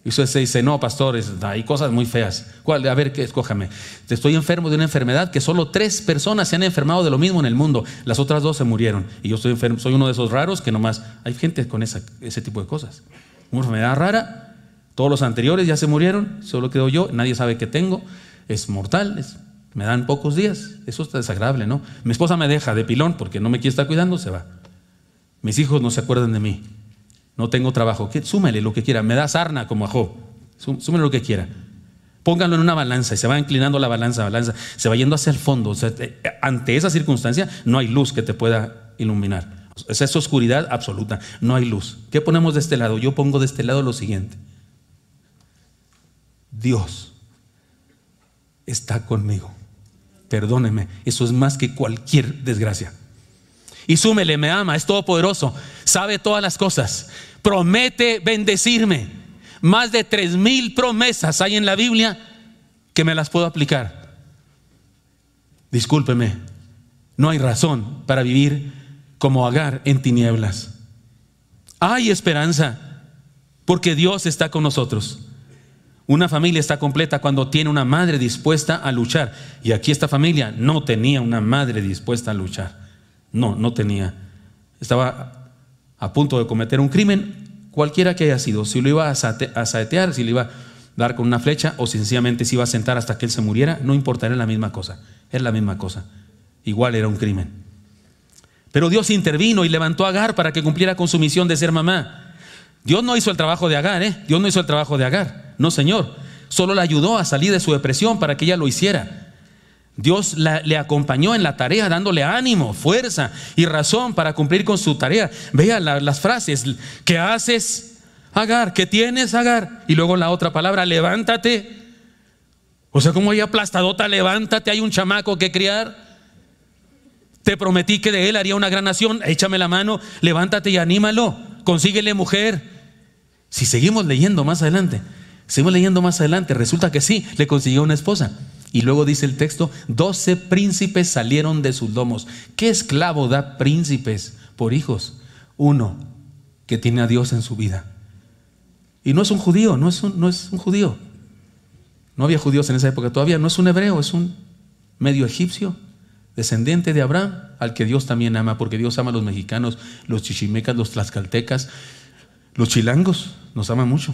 Speaker 1: Y usted se dice, no, pastor, hay cosas muy feas. ¿Cuál? A ver, escójame. Estoy enfermo de una enfermedad que solo tres personas se han enfermado de lo mismo en el mundo. Las otras dos se murieron. Y yo estoy enfermo, soy uno de esos raros que nomás... Hay gente con esa, ese tipo de cosas. Una enfermedad rara, todos los anteriores ya se murieron, solo quedo yo, nadie sabe qué tengo. Es mortal, me dan pocos días. Eso está desagradable, ¿no? Mi esposa me deja de pilón porque no me quiere estar cuidando, se va. Mis hijos no se acuerdan de mí no tengo trabajo. súmele lo que quiera, me da sarna como a Job, Súmele lo que quiera. Pónganlo en una balanza y se va inclinando la balanza, balanza, se va yendo hacia el fondo. Eh, ante esa circunstancia no hay luz que te pueda iluminar. Es esa oscuridad absoluta, no hay luz. ¿Qué ponemos de este lado? Yo pongo de este lado lo siguiente. Dios está conmigo. Perdóneme, eso es más que cualquier desgracia. Y súmele, me ama, es todopoderoso, sabe todas las cosas, promete bendecirme. Más de tres mil promesas hay en la Biblia que me las puedo aplicar. Discúlpeme, no hay razón para vivir como agar en tinieblas. Hay esperanza porque Dios está con nosotros. Una familia está completa cuando tiene una madre dispuesta a luchar. Y aquí esta familia no tenía una madre dispuesta a luchar. No, no tenía. Estaba a punto de cometer un crimen, cualquiera que haya sido, si lo iba a saetear, si lo iba a dar con una flecha o sencillamente se iba a sentar hasta que él se muriera, no importaría la misma cosa, era la misma cosa. Igual era un crimen. Pero Dios intervino y levantó a Agar para que cumpliera con su misión de ser mamá. Dios no hizo el trabajo de Agar, ¿eh? Dios no hizo el trabajo de Agar, no señor. Solo la ayudó a salir de su depresión para que ella lo hiciera. Dios le acompañó en la tarea, dándole ánimo, fuerza y razón para cumplir con su tarea. Vea las frases, ¿qué haces, Agar? ¿Qué tienes, Agar? Y luego la otra palabra, levántate. O sea, como ella aplastadota, levántate, hay un chamaco que criar. Te prometí que de él haría una gran nación, échame la mano, levántate y anímalo, consíguele mujer. Si seguimos leyendo más adelante, seguimos leyendo más adelante, resulta que sí, le consiguió una esposa. Y luego dice el texto, doce príncipes salieron de sus domos ¿Qué esclavo da príncipes por hijos? Uno que tiene a Dios en su vida. Y no es un judío, no es un, no es un judío. No había judíos en esa época todavía, no es un hebreo, es un medio egipcio, descendiente de Abraham, al que Dios también ama, porque Dios ama a los mexicanos, los chichimecas, los tlaxcaltecas, los chilangos, nos ama mucho.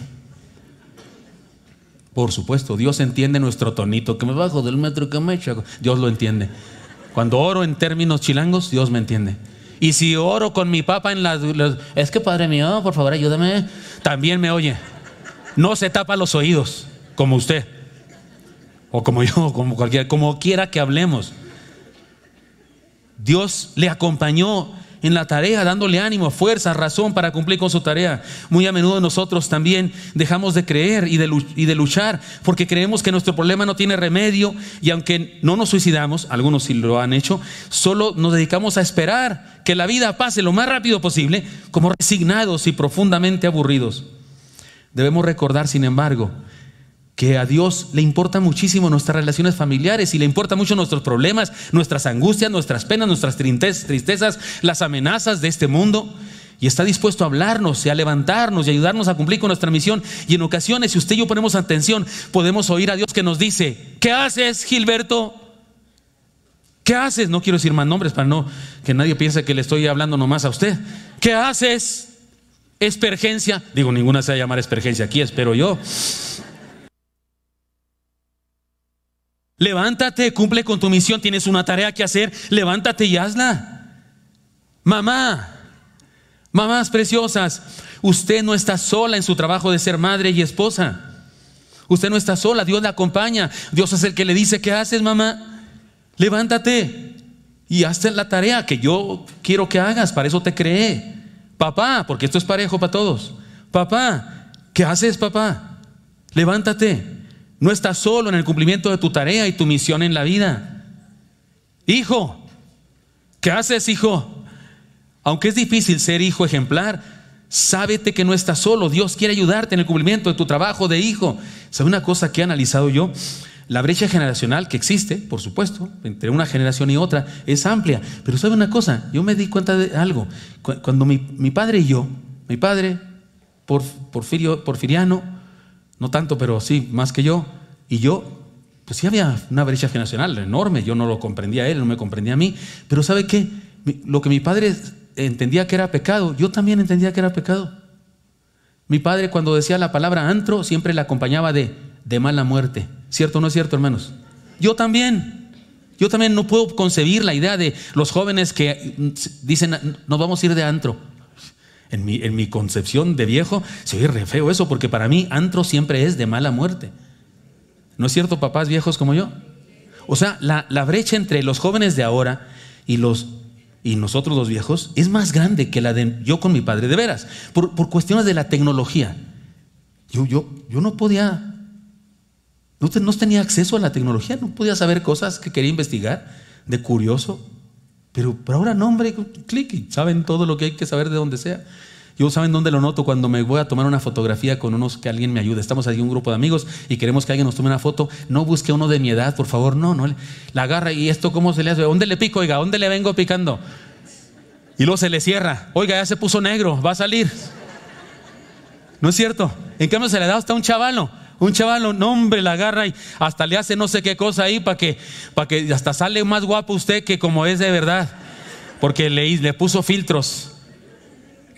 Speaker 1: Por supuesto, Dios entiende nuestro tonito, que me bajo del metro que me echa. Dios lo entiende. Cuando oro en términos chilangos, Dios me entiende. Y si oro con mi papa en las... es que Padre mío, por favor, ayúdame. También me oye. No se tapa los oídos, como usted. O como yo, como cualquiera, como quiera que hablemos. Dios le acompañó en la tarea, dándole ánimo, fuerza, razón para cumplir con su tarea. Muy a menudo nosotros también dejamos de creer y de, luchar porque creemos que nuestro problema no tiene remedio y aunque no nos suicidamos, algunos sí lo han hecho, solo nos dedicamos a esperar que la vida pase lo más rápido posible como resignados y profundamente aburridos. Debemos recordar, sin embargo, que a Dios le importa muchísimo nuestras relaciones familiares y le importa mucho nuestros problemas, nuestras angustias, nuestras penas, nuestras tristezas, las amenazas de este mundo. Y está dispuesto a hablarnos y a levantarnos y ayudarnos a cumplir con nuestra misión. Y en ocasiones, si usted y yo ponemos atención, podemos oír a Dios que nos dice, ¿qué haces, Gilberto? ¿Qué haces? No quiero decir más nombres para no que nadie piense que le estoy hablando nomás a usted. ¿Qué haces? Espergencia. Digo, ninguna se va a llamar espergencia aquí, espero yo. Levántate, cumple con tu misión, tienes una tarea que hacer, levántate y hazla. Mamá, mamás preciosas, usted no está sola en su trabajo de ser madre y esposa. Usted no está sola, Dios la acompaña. Dios es el que le dice, ¿qué haces, mamá? Levántate y hazte la tarea que yo quiero que hagas, para eso te creé. Papá, porque esto es parejo para todos. Papá, ¿qué haces, papá? Levántate. No estás solo en el cumplimiento de tu tarea y tu misión en la vida. Hijo, ¿qué haces, hijo? Aunque es difícil ser hijo ejemplar, sábete que no estás solo. Dios quiere ayudarte en el cumplimiento de tu trabajo de hijo. ¿Sabe una cosa que he analizado yo? La brecha generacional que existe, por supuesto, entre una generación y otra, es amplia. Pero ¿sabe una cosa? Yo me di cuenta de algo. Cuando mi, padre y yo, mi padre, Porfirio, Porfiriano, no tanto, pero sí, más que yo. Y yo, pues sí había una brecha generacional enorme, yo no lo comprendía a él, no me comprendía a mí, pero ¿sabe qué? Lo que mi padre entendía que era pecado, yo también entendía que era pecado. Mi padre cuando decía la palabra antro siempre la acompañaba de, de mala muerte. ¿Cierto o no es cierto, hermanos? Yo también. Yo también no puedo concebir la idea de los jóvenes que mm, dicen, nos vamos a ir de antro. En mi, concepción de viejo, se oye re feo eso, porque para mí antro siempre es de mala muerte. ¿No es cierto, papás viejos como yo? O sea, la, brecha entre los jóvenes de ahora y los y nosotros los viejos es más grande que la de yo con mi padre, de veras, por, cuestiones de la tecnología. Yo, yo, yo no podía, no, no tenía acceso a la tecnología, no podía saber cosas que quería investigar de curioso. Pero, pero ahora no, hombre, clic saben todo lo que hay que saber de donde sea. Yo saben dónde lo noto cuando me voy a tomar una fotografía con unos que alguien me ayude. Estamos aquí un grupo de amigos y queremos que alguien nos tome una foto. No busque uno de mi edad, por favor. No, no. La agarra y esto cómo se le hace. ¿Dónde le pico, oiga? ¿Dónde le vengo picando? Y luego se le cierra. Oiga, ya se puso negro, va a salir. No es cierto. En cambio se le da hasta un chavalo. Un chaval, no hombre la agarra y hasta le hace no sé qué cosa ahí para que, para que hasta sale más guapo usted que como es de verdad. Porque le, puso filtros.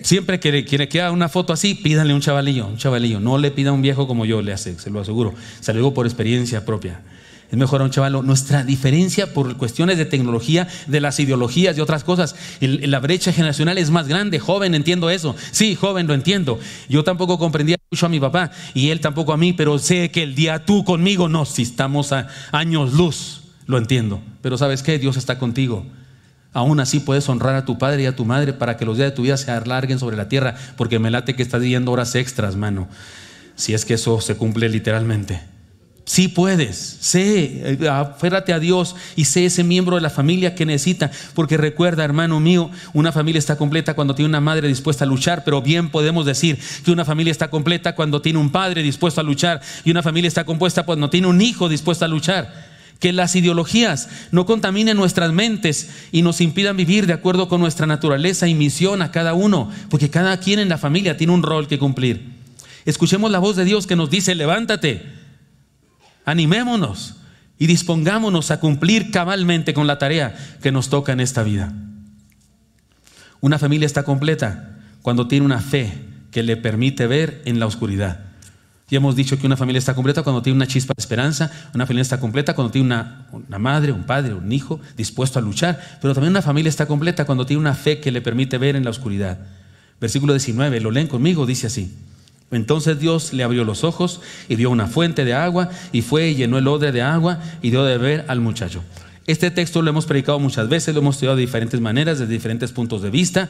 Speaker 1: Siempre que le, que haga una foto así, pídanle un chavalillo, un chavalillo. No le pida a un viejo como yo, le hace, se lo aseguro. Se lo digo por experiencia propia es mejor a un chaval. Nuestra diferencia por cuestiones de tecnología, de las ideologías, de otras cosas, la brecha generacional es más grande. Joven, entiendo eso. Sí, joven, lo entiendo. Yo tampoco comprendía mucho a mi papá y él tampoco a mí, pero sé que el día tú conmigo, no, si estamos a años luz, lo entiendo. Pero sabes qué, Dios está contigo. Aún así puedes honrar a tu padre y a tu madre para que los días de tu vida se alarguen sobre la tierra, porque me late que estás diciendo horas extras, mano. Si es que eso se cumple literalmente. Sí puedes, sé, eh, aférrate a Dios y sé ese miembro de la familia que necesita, porque recuerda, hermano mío, una familia está completa cuando tiene una madre dispuesta a luchar, pero bien podemos decir que una familia está completa cuando tiene un padre dispuesto a luchar y una familia está compuesta cuando tiene un hijo dispuesto a luchar. Que las ideologías no contaminen nuestras mentes y nos impidan vivir de acuerdo con nuestra naturaleza y misión a cada uno, porque cada quien en la familia tiene un rol que cumplir. Escuchemos la voz de Dios que nos dice, levántate Animémonos y dispongámonos a cumplir cabalmente con la tarea que nos toca en esta vida. Una familia está completa cuando tiene una fe que le permite ver en la oscuridad. Ya hemos dicho que una familia está completa cuando tiene una chispa de esperanza, una familia está completa cuando tiene una, madre, un padre, un hijo dispuesto a luchar, pero también una familia está completa cuando tiene una fe que le permite ver en la oscuridad. Versículo 19, lo leen conmigo, dice así. Entonces Dios le abrió los ojos y vio una fuente de agua y fue y llenó el odre de agua y dio de beber al muchacho. Este texto lo hemos predicado muchas veces, lo hemos estudiado de diferentes maneras, desde diferentes puntos de vista.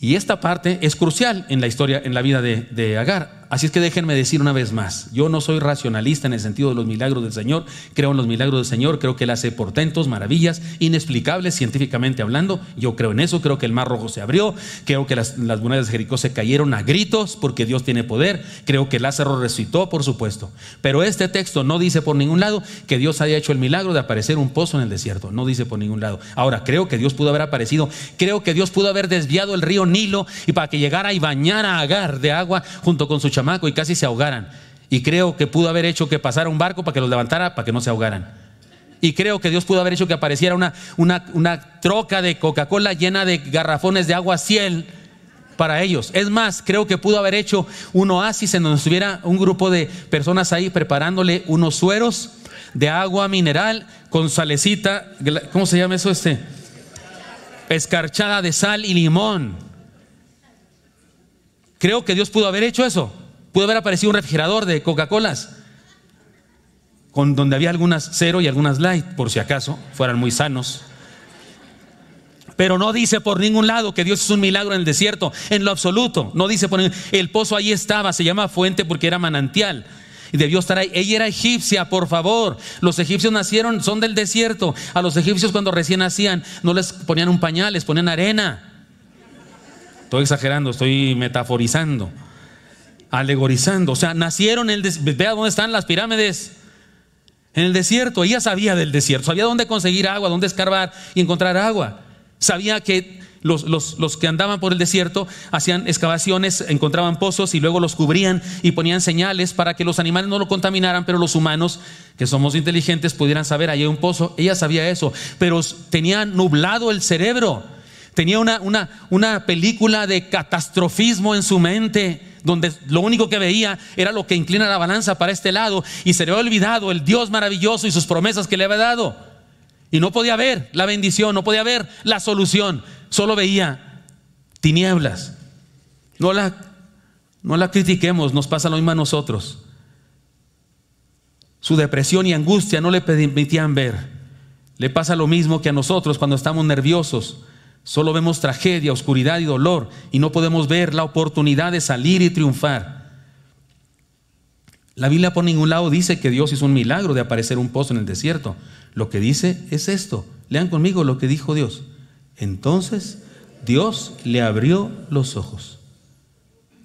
Speaker 1: Y esta parte es crucial en la historia, en la vida de, de Agar. Así es que déjenme decir una vez más, yo no soy racionalista en el sentido de los milagros del Señor, creo en los milagros del Señor, creo que Él hace portentos, maravillas, inexplicables científicamente hablando, yo creo en eso, creo que el mar rojo se abrió, creo que las, las de Jericó se cayeron a gritos porque Dios tiene poder, creo que Lázaro resucitó, por supuesto, pero este texto no dice por ningún lado que Dios haya hecho el milagro de aparecer un pozo en el desierto, no dice por ningún lado. Ahora, creo que Dios pudo haber aparecido, creo que Dios pudo haber desviado el río Nilo y para que llegara y bañara a Agar de agua junto con su y casi se ahogaran. Y creo que pudo haber hecho que pasara un barco para que los levantara, para que no se ahogaran. Y creo que Dios pudo haber hecho que apareciera una, una, una troca de Coca-Cola llena de garrafones de agua ciel para ellos. Es más, creo que pudo haber hecho un oasis en donde estuviera un grupo de personas ahí preparándole unos sueros de agua mineral con salecita, ¿cómo se llama eso este? Escarchada de sal y limón. Creo que Dios pudo haber hecho eso. Pudo haber aparecido un refrigerador de Coca-Colas, con donde había algunas cero y algunas light, por si acaso fueran muy sanos. Pero no dice por ningún lado que Dios es un milagro en el desierto, en lo absoluto. No dice por ningún... El pozo ahí estaba, se llama fuente porque era manantial. Y debió estar ahí. Ella era egipcia, por favor. Los egipcios nacieron, son del desierto. A los egipcios cuando recién nacían no les ponían un pañal, les ponían arena. Estoy exagerando, estoy metaforizando alegorizando. O sea, nacieron en el desierto. Vea dónde están las pirámides. En el desierto. Ella sabía del desierto. Sabía dónde conseguir agua, dónde escarbar y encontrar agua. Sabía que los, los, que andaban por el desierto hacían excavaciones, encontraban pozos y luego los cubrían y ponían señales para que los animales no lo contaminaran, pero los humanos, que somos inteligentes, pudieran saber, ahí hay un pozo, ella sabía eso, pero tenía nublado el cerebro, tenía una, una, una película de catastrofismo en su mente donde lo único que veía era lo que inclina la balanza para este lado y se le había olvidado el Dios maravilloso y sus promesas que le había dado. Y no podía ver la bendición, no podía ver la solución, solo veía tinieblas. No la, no la critiquemos, nos pasa lo mismo a nosotros. Su depresión y angustia no le permitían ver. Le pasa lo mismo que a nosotros cuando estamos nerviosos Solo vemos tragedia, oscuridad y dolor y no podemos ver la oportunidad de salir y triunfar. La Biblia por ningún lado dice que Dios hizo un milagro de aparecer un pozo en el desierto. Lo que dice es esto. Lean conmigo lo que dijo Dios. Entonces Dios le abrió los ojos.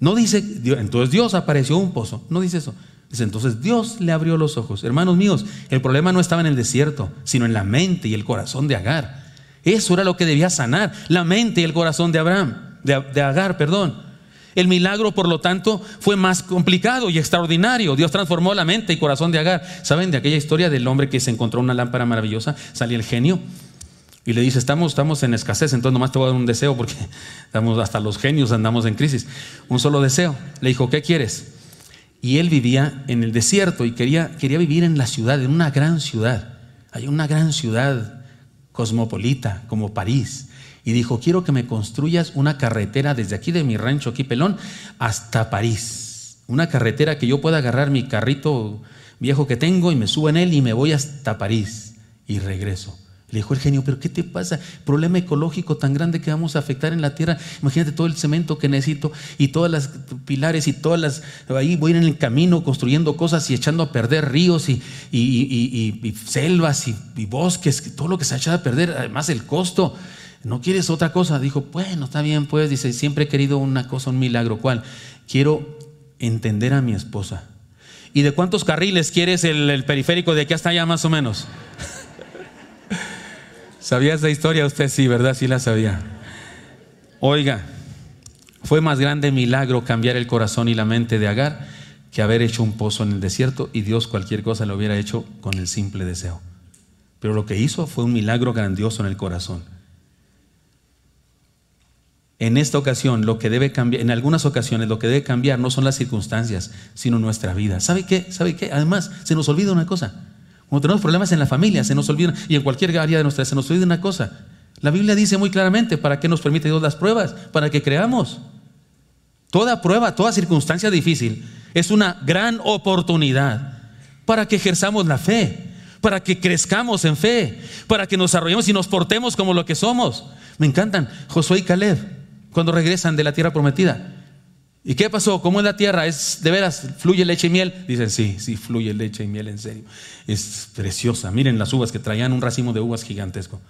Speaker 1: No dice, entonces Dios apareció un pozo. No dice eso. Dice, entonces Dios le abrió los ojos. Hermanos míos, el problema no estaba en el desierto, sino en la mente y el corazón de Agar. Eso era lo que debía sanar, la mente y el corazón de Abraham, de, Agar, perdón. El milagro, por lo tanto, fue más complicado y extraordinario. Dios transformó la mente y corazón de Agar. ¿Saben de aquella historia del hombre que se encontró una lámpara maravillosa? Salía el genio y le dice, estamos, estamos en escasez, entonces nomás te voy a dar un deseo porque estamos hasta los genios andamos en crisis. Un solo deseo. Le dijo, ¿qué quieres? Y él vivía en el desierto y quería, quería vivir en la ciudad, en una gran ciudad. Hay una gran ciudad cosmopolita como París y dijo, quiero que me construyas una carretera desde aquí de mi rancho, aquí Pelón, hasta París. Una carretera que yo pueda agarrar mi carrito viejo que tengo y me subo en él y me voy hasta París y regreso. Le dijo el genio, pero ¿qué te pasa? Problema ecológico tan grande que vamos a afectar en la tierra. Imagínate todo el cemento que necesito y todas las pilares y todas las... Ahí voy en el camino construyendo cosas y echando a perder ríos y, y, selvas y, bosques, todo lo que se ha echado a perder, además el costo. ¿No quieres otra cosa? Dijo, bueno, está bien, pues, dice, siempre he querido una cosa, un milagro. ¿Cuál? Quiero entender a mi esposa. ¿Y de cuántos carriles quieres el, el periférico de aquí hasta allá más o menos? ¿Sabía esa historia? Usted sí, ¿verdad? Sí la sabía. Oiga, fue más grande milagro cambiar el corazón y la mente de Agar que haber hecho un pozo en el desierto y Dios cualquier cosa lo hubiera hecho con el simple deseo. Pero lo que hizo fue un milagro grandioso en el corazón. En esta ocasión, lo que debe cambiar, en algunas ocasiones, lo que debe cambiar no son las circunstancias, sino nuestra vida. ¿Sabe qué? ¿Sabe qué? Además, se nos olvida una cosa. Cuando tenemos problemas en la familia, se nos olvida, y en cualquier área de nuestra, se nos olvida una cosa. La Biblia dice muy claramente para qué nos permite Dios las pruebas, para que creamos. Toda prueba, toda circunstancia difícil es una gran oportunidad para que ejerzamos la fe, para que crezcamos en fe, para que nos desarrollemos y nos portemos como lo que somos. Me encantan Josué y Caleb cuando regresan de la tierra prometida. ¿Y qué pasó? ¿Cómo es la tierra? ¿Es de veras fluye leche y miel? Dicen, sí, sí, fluye leche y miel, en serio. Es preciosa. Miren las uvas que traían un racimo de uvas gigantesco.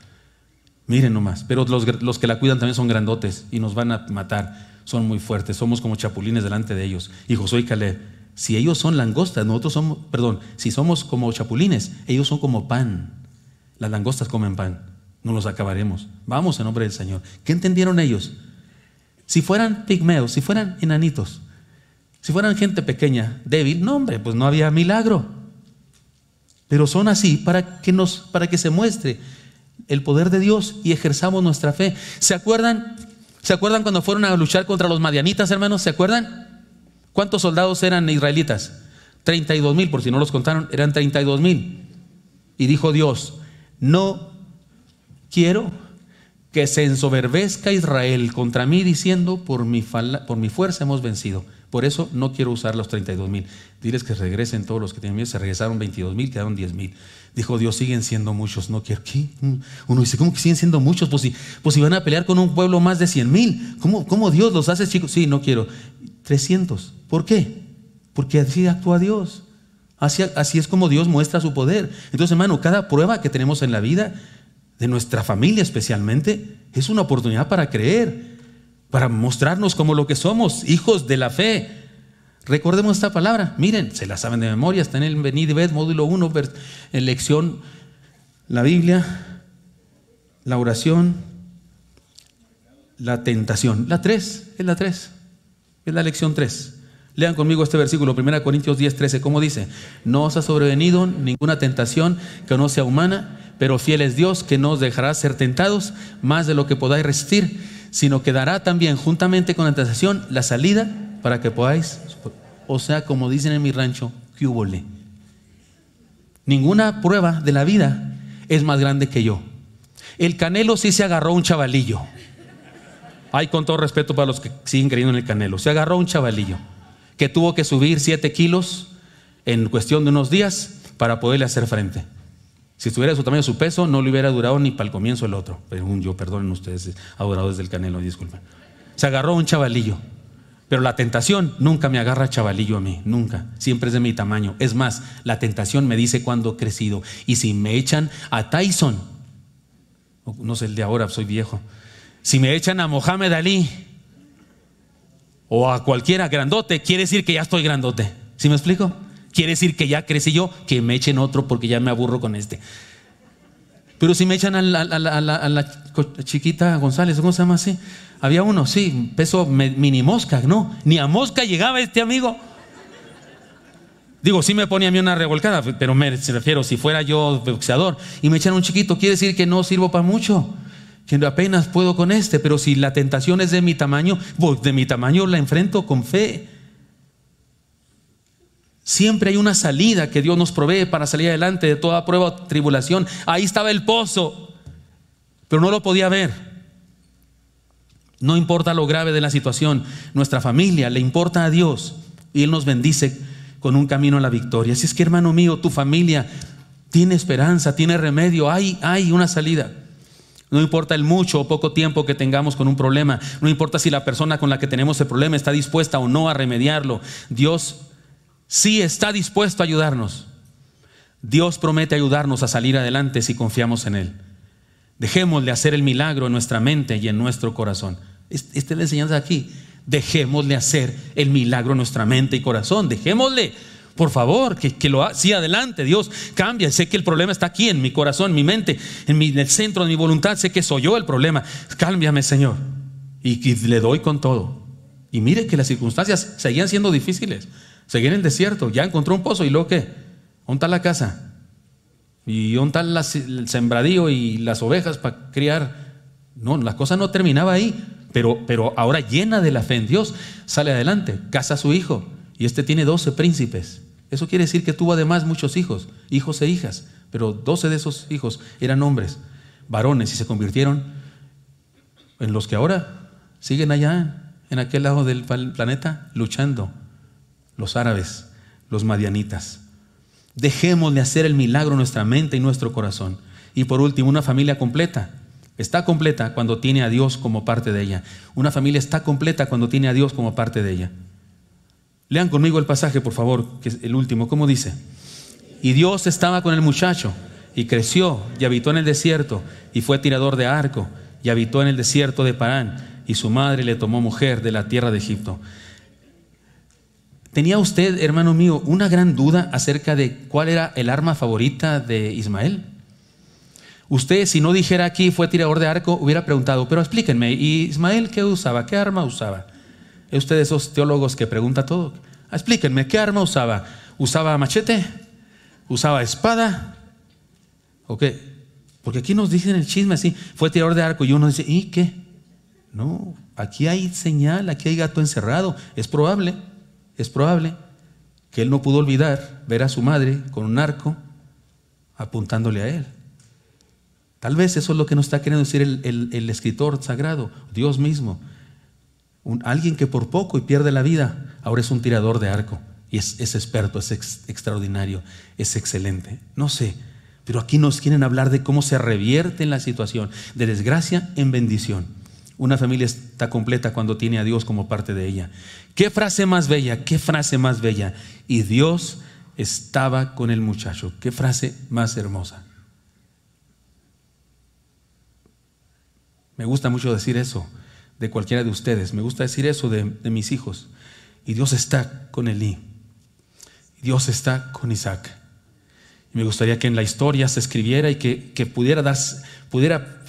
Speaker 1: Miren nomás. Pero los, los que la cuidan también son grandotes y nos van a matar. Son muy fuertes. Somos como chapulines delante de ellos. Y Josué y Caleb, si ellos son langostas, nosotros somos, perdón, si somos como chapulines, ellos son como pan. Las langostas comen pan. No los acabaremos. Vamos en nombre del Señor. ¿Qué entendieron ellos? Si fueran pigmeos, si fueran enanitos, si fueran gente pequeña, débil, no hombre, pues no había milagro. Pero son así para que, nos, para que se muestre el poder de Dios y ejerzamos nuestra fe. ¿Se acuerdan? ¿Se acuerdan cuando fueron a luchar contra los madianitas, hermanos? ¿Se acuerdan? ¿Cuántos soldados eran israelitas? 32 mil, por si no los contaron, eran 32 mil. Y dijo Dios, no quiero que se ensoberbezca Israel contra mí diciendo, por mi, por mi fuerza hemos vencido. Por eso no quiero usar los 32 mil. Diles que regresen todos los que tienen miedo. Se regresaron 22 mil, quedaron 10 mil. Dijo Dios, siguen siendo muchos. No quiero. ¿Qué? Uno dice, ¿cómo que siguen siendo muchos? Pues si, pues van a pelear con un pueblo más de 100 mil. ¿Cómo, Dios los hace chicos? Sí, no quiero. 300. ¿Por qué? Porque así actúa Dios. Así, así, es como Dios muestra su poder. Entonces, hermano, cada prueba que tenemos en la vida de nuestra familia especialmente, es una oportunidad para creer, para mostrarnos como lo que somos, hijos de la fe. Recordemos esta palabra, miren, se la saben de memoria, está en el Venid Ved, módulo 1, en lección, la Biblia, la oración, la tentación. La 3, es la 3, es la lección 3. Lean conmigo este versículo, 1 Corintios 10, 13, como dice? No os ha sobrevenido ninguna tentación que no sea humana pero fiel es Dios que no os dejará ser tentados más de lo que podáis resistir, sino que dará también juntamente con la tentación la salida para que podáis, o sea, como dicen en mi rancho, que hubo Ninguna prueba de la vida es más grande que yo. El Canelo sí se agarró un chavalillo. Hay con todo respeto para los que siguen creyendo en el Canelo, se agarró un chavalillo que tuvo que subir 7 kilos en cuestión de unos días para poderle hacer frente. Si estuviera su tamaño, su peso, no le hubiera durado ni para el comienzo el otro. Según yo, perdonen ustedes, desde del canelo, disculpen. Se agarró un chavalillo. Pero la tentación nunca me agarra chavalillo a mí, nunca. Siempre es de mi tamaño. Es más, la tentación me dice cuándo he crecido. Y si me echan a Tyson, no sé el de ahora, soy viejo. Si me echan a Mohamed Ali o a cualquiera grandote, quiere decir que ya estoy grandote. ¿Sí me explico? Quiere decir que ya crecí yo, que me echen otro porque ya me aburro con este. Pero si me echan a la, chiquita González, ¿cómo se llama así? Había uno, sí, peso mini mosca, ¿no? Ni a mosca llegaba este amigo. Digo, sí me ponía a mí una revolcada, pero me refiero, si fuera yo boxeador y me echan un chiquito, quiere decir que no sirvo para mucho, que apenas puedo con este, pero si la tentación es de mi tamaño, pues de mi tamaño la enfrento con fe. Siempre hay una salida que Dios nos provee para salir adelante de toda prueba o tribulación. Ahí estaba el pozo, pero no lo podía ver. No importa lo grave de la situación, nuestra familia le importa a Dios y Él nos bendice con un camino a la victoria. Si es que hermano mío, tu familia tiene esperanza, tiene remedio, hay, hay una salida. No importa el mucho o poco tiempo que tengamos con un problema, no importa si la persona con la que tenemos el problema está dispuesta o no a remediarlo, Dios sí está dispuesto a ayudarnos. Dios promete ayudarnos a salir adelante si confiamos en Él. dejémosle hacer el milagro en nuestra mente y en nuestro corazón. Esta es la enseñanza aquí. Dejémosle hacer el milagro en nuestra mente y corazón. Dejémosle, por favor, que, lo haga. Sí, adelante, Dios, cambia. Sé que el problema está aquí, en mi corazón, en mi mente, en, el centro de mi voluntad. Sé que soy yo el problema. Cámbiame, Señor. Y, y le doy con todo. Y mire que las circunstancias seguían siendo difíciles. Seguía en el desierto, ya encontró un pozo y luego qué? Un la casa? ¿Y un tal el sembradío y las ovejas para criar? No, la cosa no terminaba ahí, pero, pero ahora llena de la fe en Dios, sale adelante, casa a su hijo y este tiene 12 príncipes. Eso quiere decir que tuvo además muchos hijos, hijos e hijas, pero doce de esos hijos eran hombres, varones y se convirtieron en los que ahora siguen allá en aquel lado del planeta luchando los árabes, los madianitas. Dejemos de hacer el milagro en nuestra mente y nuestro corazón. Y por último, una familia completa. Está completa cuando tiene a Dios como parte de ella. Una familia está completa cuando tiene a Dios como parte de ella. Lean conmigo el pasaje, por favor, que es el último. ¿Cómo dice? Y Dios estaba con el muchacho, y creció, y habitó en el desierto, y fue tirador de arco, y habitó en el desierto de Parán, y su madre le tomó mujer de la tierra de Egipto. ¿Tenía usted, hermano mío, una gran duda acerca de cuál era el arma favorita de Ismael? Usted, si no dijera aquí fue tirador de arco, hubiera preguntado, pero explíquenme, ¿y Ismael qué usaba? ¿Qué arma usaba? Es usted de esos teólogos que pregunta todo. Explíquenme, ¿qué arma usaba? ¿Usaba machete? ¿Usaba espada? ¿O qué? Porque aquí nos dicen el chisme así, fue tirador de arco y uno dice, ¿y qué? No, aquí hay señal, aquí hay gato encerrado, es probable. Es probable que él no pudo olvidar ver a su madre con un arco apuntándole a él. Tal vez eso es lo que nos está queriendo decir el, escritor sagrado, Dios mismo. alguien que por poco y pierde la vida, ahora es un tirador de arco. Y es, experto, es extraordinario, es excelente. No sé, pero aquí nos quieren hablar de cómo se revierte en la situación, de desgracia en bendición. Una familia está completa cuando tiene a Dios como parte de ella. Qué frase más bella, qué frase más bella. Y Dios estaba con el muchacho. Qué frase más hermosa. Me gusta mucho decir eso de cualquiera de ustedes. Me gusta decir eso de, mis hijos. Y Dios está con Elí. Dios está con Isaac. Y me gustaría que en la historia se escribiera y que, pudiera, pudiera,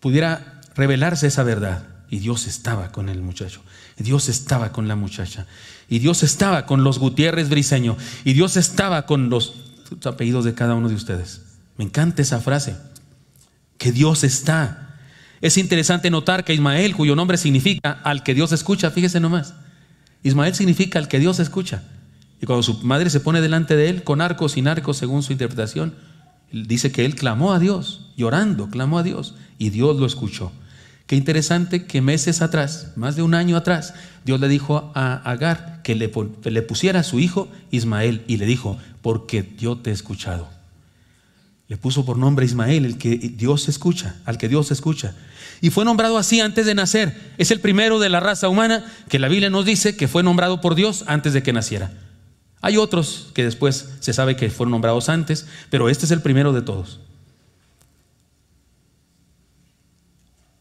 Speaker 1: pudiera revelarse esa verdad. Y Dios estaba con el muchacho. Dios estaba con la muchacha. Y Dios estaba con los Gutiérrez Briseño. Y Dios estaba con los apellidos de cada uno de ustedes. Me encanta esa frase. Que Dios está. Es interesante notar que Ismael, cuyo nombre significa al que Dios escucha, fíjese nomás. Ismael significa al que Dios escucha. Y cuando su madre se pone delante de él, con arcos, sin arco según su interpretación, dice que él clamó a Dios, llorando, clamó a Dios, y Dios lo escuchó. Qué interesante que meses atrás, más de un año atrás, Dios le dijo a Agar que le, pusiera a su hijo Ismael y le dijo, porque yo te he escuchado. Le puso por nombre Ismael, el que Dios escucha, al que Dios escucha. Y fue nombrado así antes de nacer. Es el primero de la raza humana que la Biblia nos dice que fue nombrado por Dios antes de que naciera. Hay otros que después se sabe que fueron nombrados antes, pero este es el primero de todos.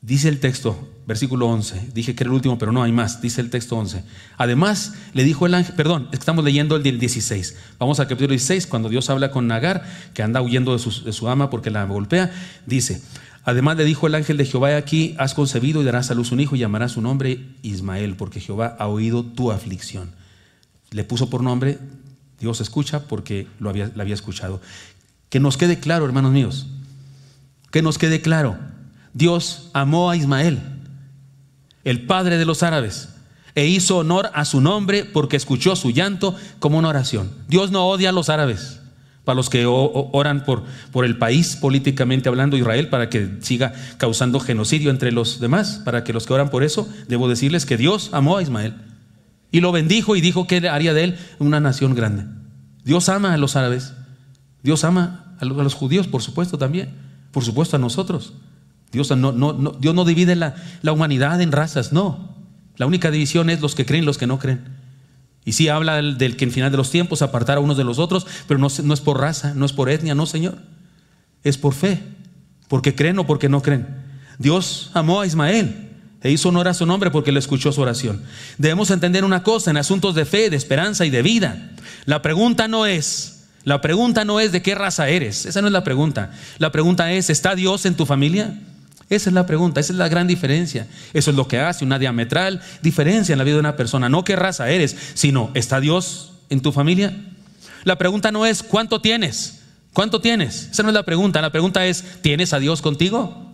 Speaker 1: Dice el texto, versículo 11, dije que era el último, pero no hay más, dice el texto 11. Además, le dijo el ángel, perdón, estamos leyendo el 16. Vamos al capítulo 16, cuando Dios habla con Nagar, que anda huyendo de su, ama porque la golpea, dice, además le dijo el ángel de Jehová, aquí has concebido y darás a luz un hijo y llamarás su nombre Ismael, porque Jehová ha oído tu aflicción. Le puso por nombre, Dios escucha porque lo había escuchado. Que nos quede claro, hermanos míos, que nos quede claro Dios amó a Ismael, el padre de los árabes, e hizo honor a su nombre porque escuchó su llanto como una oración. Dios no odia a los árabes, para los que oran por, por el país políticamente hablando, Israel, para que siga causando genocidio entre los demás, para que los que oran por eso, debo decirles que Dios amó a Ismael y lo bendijo y dijo que haría de él una nación grande. Dios ama a los árabes, Dios ama a los judíos, por supuesto también, por supuesto a nosotros. Dios no, divide la, humanidad en razas, no. La única división es los que creen y los que no creen. Y sí habla del, que en final de los tiempos apartará unos de los otros, pero no, no es por raza, no es por etnia, no, Señor. Es por fe, porque creen o porque no creen. Dios amó a Ismael e hizo honor a su nombre porque le escuchó su oración. Debemos entender una cosa en asuntos de fe, de esperanza y de vida. La pregunta no es, la pregunta no es de qué raza eres, esa no es la pregunta. La pregunta es, ¿está Dios en tu familia? Esa es la pregunta, esa es la gran diferencia. Eso es lo que hace una diametral diferencia en la vida de una persona. No qué raza eres, sino ¿está Dios en tu familia? La pregunta no es ¿cuánto tienes? ¿Cuánto tienes? Esa no es la pregunta. La pregunta es ¿tienes a Dios contigo?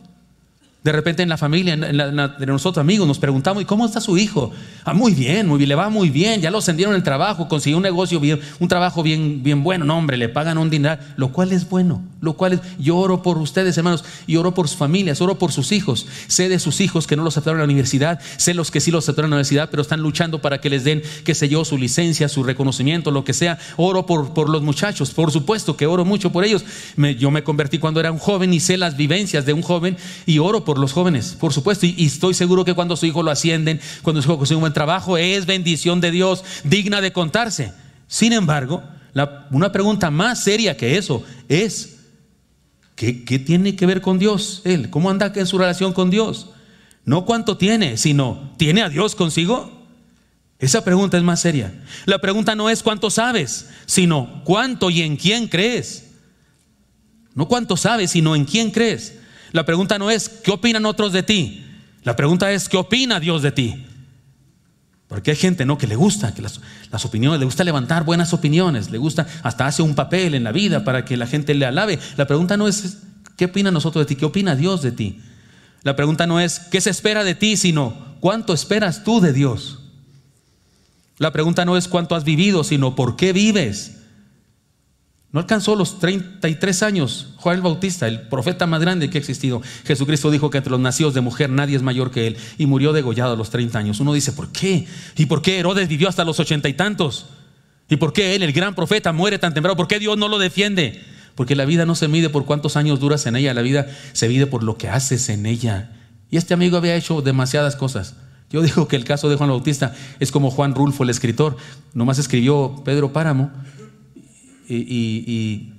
Speaker 1: De repente en la familia, de nosotros amigos, nos preguntamos, ¿y cómo está su hijo? Ah, muy bien, muy bien, le va muy bien, ya lo ascendieron el trabajo, consiguió un negocio bien, un trabajo bien, bien bueno, no hombre, le pagan un dineral, lo cual es bueno, lo cual es, yo oro por ustedes hermanos, y oro por sus familias, oro por sus hijos, sé de sus hijos que no los aceptaron en la universidad, sé los que sí los aceptaron en la universidad, pero están luchando para que les den, qué sé yo, su licencia, su reconocimiento, lo que sea, oro por, por los muchachos, por supuesto que oro mucho por ellos, yo me convertí cuando era un joven y sé las vivencias de un joven y oro por los jóvenes, por supuesto. Y, estoy seguro que cuando su hijo lo ascienden, cuando su hijo consigue un buen trabajo, es bendición de Dios, digna de contarse. Sin embargo, una pregunta más seria que eso es, ¿qué, ¿qué tiene que ver con Dios él? ¿Cómo anda en su relación con Dios? No cuánto tiene, sino ¿tiene a Dios consigo? Esa pregunta es más seria. La pregunta no es cuánto sabes, sino cuánto y en quién crees. No cuánto sabes, sino en quién crees. La pregunta no es qué opinan otros de ti. La pregunta es qué opina Dios de ti. Porque hay gente no que le gusta que las, opiniones, le gusta levantar buenas opiniones, le gusta hasta hace un papel en la vida para que la gente le alabe. La pregunta no es qué opina nosotros de ti, qué opina Dios de ti. La pregunta no es qué se espera de ti, sino cuánto esperas tú de Dios. La pregunta no es cuánto has vivido, sino por qué vives. No alcanzó los 33 años Juan el Bautista, el profeta más grande que ha existido. Jesucristo dijo que entre los nacidos de mujer nadie es mayor que él y murió degollado a los 30 años. Uno dice, ¿por qué? ¿Y por qué Herodes vivió hasta los ochenta y tantos? ¿Y por qué él, el gran profeta, muere tan temprano? ¿Por qué Dios no lo defiende? Porque la vida no se mide por cuántos años duras en ella, la vida se mide por lo que haces en ella. Y este amigo había hecho demasiadas cosas. Yo digo que el caso de Juan Bautista es como Juan Rulfo, el escritor. Nomás escribió Pedro Páramo, y,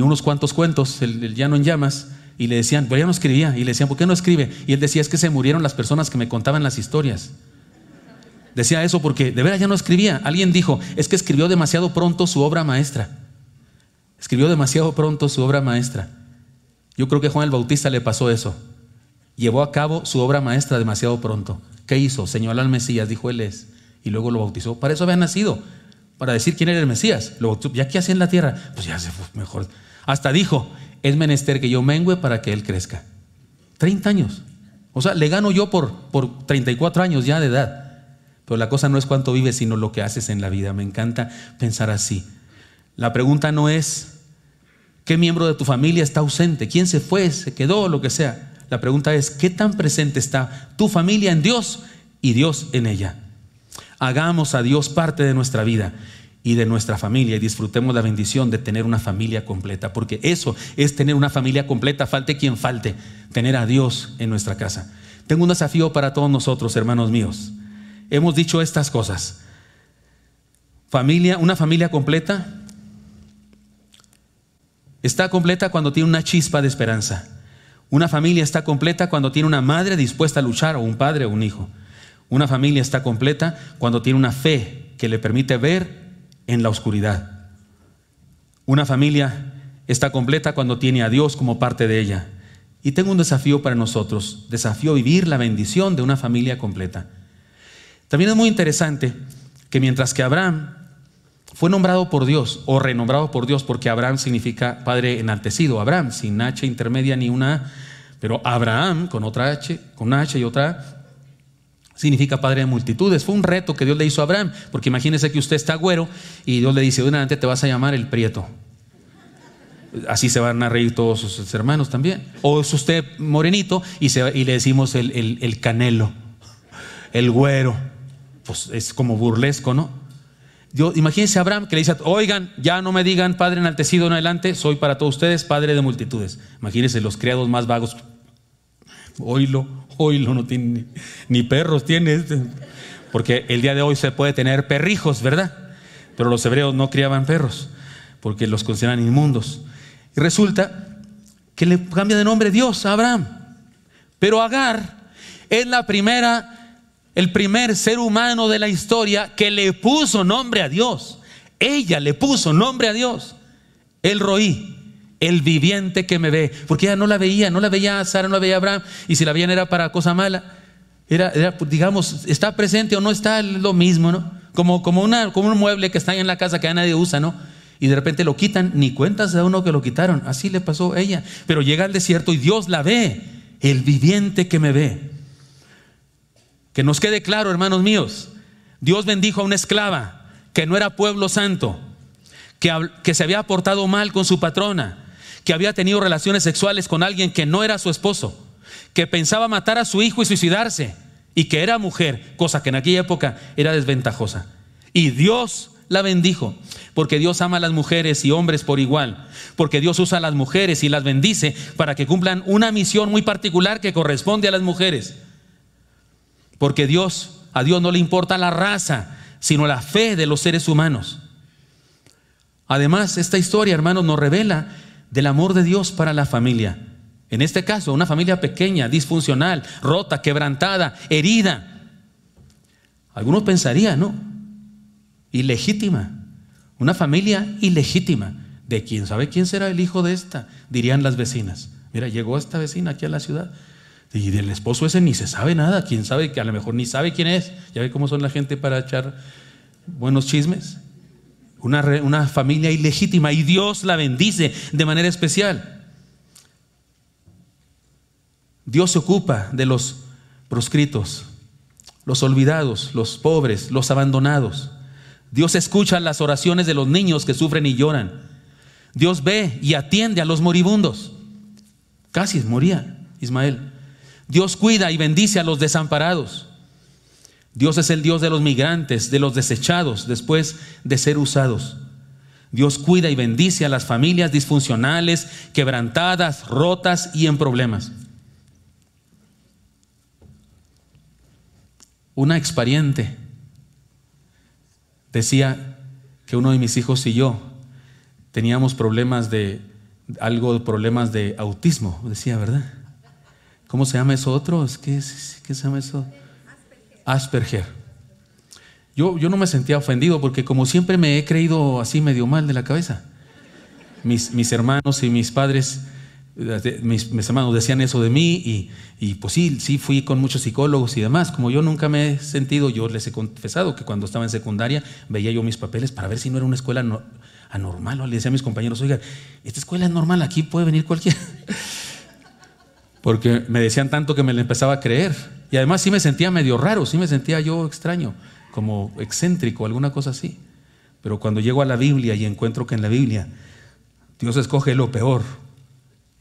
Speaker 1: unos cuantos cuentos, el, llano en llamas, y le decían, pero ya no escribía, y le decían, ¿por qué no escribe? Y él decía, es que se murieron las personas que me contaban las historias. Decía eso porque de veras ya no escribía. Alguien dijo, es que escribió demasiado pronto su obra maestra. Escribió demasiado pronto su obra maestra. Yo creo que Juan el Bautista le pasó eso. Llevó a cabo su obra maestra demasiado pronto. ¿Qué hizo? Señaló al Mesías, dijo él es, y luego lo bautizó. Para eso había nacido para decir quién era el Mesías. ya que hacía en la tierra, pues ya se fue mejor. Hasta dijo, es menester que yo mengüe para que él crezca. 30 años. O sea, le gano yo por, por 34 años ya de edad. Pero la cosa no es cuánto vives, sino lo que haces en la vida. Me encanta pensar así. La pregunta no es qué miembro de tu familia está ausente, quién se fue, se quedó, lo que sea. La pregunta es qué tan presente está tu familia en Dios y Dios en ella hagamos a Dios parte de nuestra vida y de nuestra familia y disfrutemos la bendición de tener una familia completa, porque eso es tener una familia completa, falte quien falte, tener a Dios en nuestra casa. Tengo un desafío para todos nosotros, hermanos míos. Hemos dicho estas cosas. Familia, una familia completa está completa cuando tiene una chispa de esperanza. Una familia está completa cuando tiene una madre dispuesta a luchar o un padre o un hijo. Una familia está completa cuando tiene una fe que le permite ver en la oscuridad. Una familia está completa cuando tiene a Dios como parte de ella. Y tengo un desafío para nosotros, desafío vivir la bendición de una familia completa. También es muy interesante que mientras que Abraham fue nombrado por Dios o renombrado por Dios, porque Abraham significa padre enaltecido, Abraham, sin H intermedia ni una, pero Abraham con otra H, con una H y otra significa padre de multitudes. Fue un reto que Dios le hizo a Abraham, porque imagínese que usted está güero y Dios le dice, de adelante te vas a llamar el prieto. Así se van a reír todos sus hermanos también. O es usted morenito y, le decimos el, canelo, el güero. Pues es como burlesco, ¿no? Dios, imagínense a Abraham que le dice, oigan, ya no me digan Padre enaltecido en adelante, soy para todos ustedes Padre de multitudes. Imagínense los criados más vagos, oílo. Hoy no tiene ni perros, tiene. Porque el día de hoy se puede tener perrijos, ¿verdad? Pero los hebreos no criaban perros porque los consideran inmundos. Y resulta que le cambia de nombre Dios a Abraham. Pero Agar es la primera, el primer ser humano de la historia que le puso nombre a Dios. Ella le puso nombre a Dios. El Roí el viviente que me ve. Porque ella no la veía, no la veía Sara, no la veía Abraham. Y si la veían era para cosa mala. Era, pues, digamos, está presente o no está, lo mismo, ¿no? Como, como, una, como un mueble que está en la casa que nadie usa, ¿no? Y de repente lo quitan, ni cuentas de uno que lo quitaron. Así le pasó a ella. Pero llega al desierto y Dios la ve, el viviente que me ve. Que nos quede claro, hermanos míos, Dios bendijo a una esclava que no era pueblo santo, que, que se había portado mal con su patrona, que había tenido relaciones sexuales con alguien que no era su esposo, que pensaba matar a su hijo y suicidarse, y que era mujer, cosa que en aquella época era desventajosa. Y Dios la bendijo, porque Dios ama a las mujeres y hombres por igual, porque Dios usa a las mujeres y las bendice para que cumplan una misión muy particular que corresponde a las mujeres. Porque Dios, a Dios no le importa la raza, sino la fe de los seres humanos. Además, esta historia, hermanos, nos revela del amor de Dios para la familia. En este caso, una familia pequeña, disfuncional, rota, quebrantada, herida. Algunos pensarían, ¿no? Ilegítima. Una familia ilegítima. De quién sabe quién será el hijo de esta, dirían las vecinas. Mira, llegó esta vecina aquí a la ciudad. Y del esposo ese ni se sabe nada, quién sabe, que a lo mejor ni sabe quién es. Ya ve cómo son la gente para echar buenos chismes una, familia ilegítima y Dios la bendice de manera especial. Dios se ocupa de los proscritos, los olvidados, los pobres, los abandonados. Dios escucha las oraciones de los niños que sufren y lloran. Dios ve y atiende a los moribundos. Casi moría Ismael. Dios cuida y bendice a los desamparados. Dios es el Dios de los migrantes, de los desechados, después de ser usados. Dios cuida y bendice a las familias disfuncionales, quebrantadas, rotas y en problemas. Una expariente decía que uno de mis hijos y yo teníamos problemas de algo, problemas de autismo, decía, ¿verdad? ¿Cómo se llama eso otro? ¿Qué, qué se llama eso? Asperger. Yo, yo no me sentía ofendido porque como siempre me he creído así medio mal de la cabeza. Mis, mis hermanos y mis padres, eh, mis, hermanos decían eso de mí y, y pues sí, sí fui con muchos psicólogos y demás. Como yo nunca me he sentido, yo les he confesado que cuando estaba en secundaria veía yo mis papeles para ver si no era una escuela anormal o Le decía a mis compañeros, oigan, esta escuela es normal, aquí puede venir cualquiera porque me decían tanto que me le empezaba a creer. Y además sí me sentía medio raro, sí me sentía yo extraño, como excéntrico, alguna cosa así. Pero cuando llego a la Biblia y encuentro que en la Biblia Dios escoge lo peor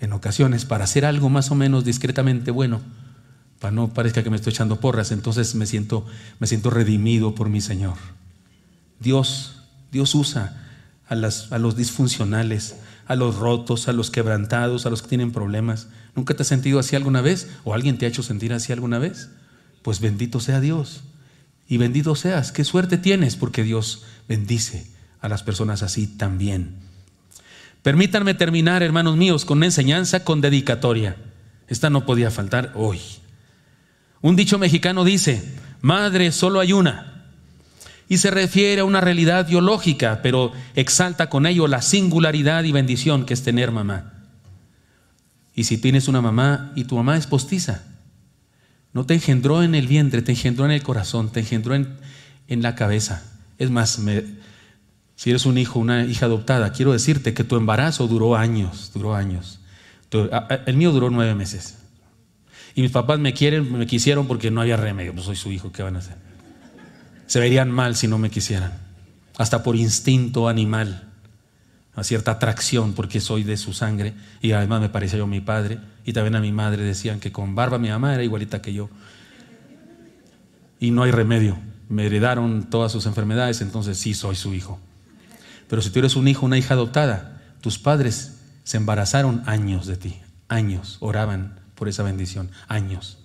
Speaker 1: en ocasiones para hacer algo más o menos discretamente bueno, para no parezca que me estoy echando porras, entonces me siento, me siento redimido por mi Señor. Dios, Dios usa las, a los disfuncionales, a los rotos, a los quebrantados, a los que tienen problemas. ¿Nunca te has sentido así alguna vez? ¿O alguien te ha hecho sentir así alguna vez? Pues bendito sea Dios. Y bendito seas. Qué suerte tienes porque Dios bendice a las personas así también. Permítanme terminar, hermanos míos, con una enseñanza con dedicatoria. Esta no podía faltar hoy. Un dicho mexicano dice, madre solo hay una, y se refiere a una realidad biológica, pero exalta con ello la singularidad y bendición que es tener mamá. Y si tienes una mamá y tu mamá es postiza, no te engendró en el vientre, te engendró en el corazón, te engendró en, la cabeza. Es más, si eres un hijo, una hija adoptada, quiero decirte que tu embarazo duró años, duró años. el mío duró nueve meses. Y mis papás me quieren, me quisieron porque no había remedio, pues soy su hijo, ¿qué van a hacer? se verían mal si no me quisieran, hasta por instinto animal, a cierta atracción porque soy de su sangre y además me parecía yo mi padre y también a mi madre decían que con barba mi mamá era igualita que yo. Y no hay remedio, me heredaron todas sus enfermedades, entonces sí soy su hijo. Pero si tú eres un hijo, una hija adoptada, tus padres se embarazaron años de ti, años, oraban por esa bendición, años.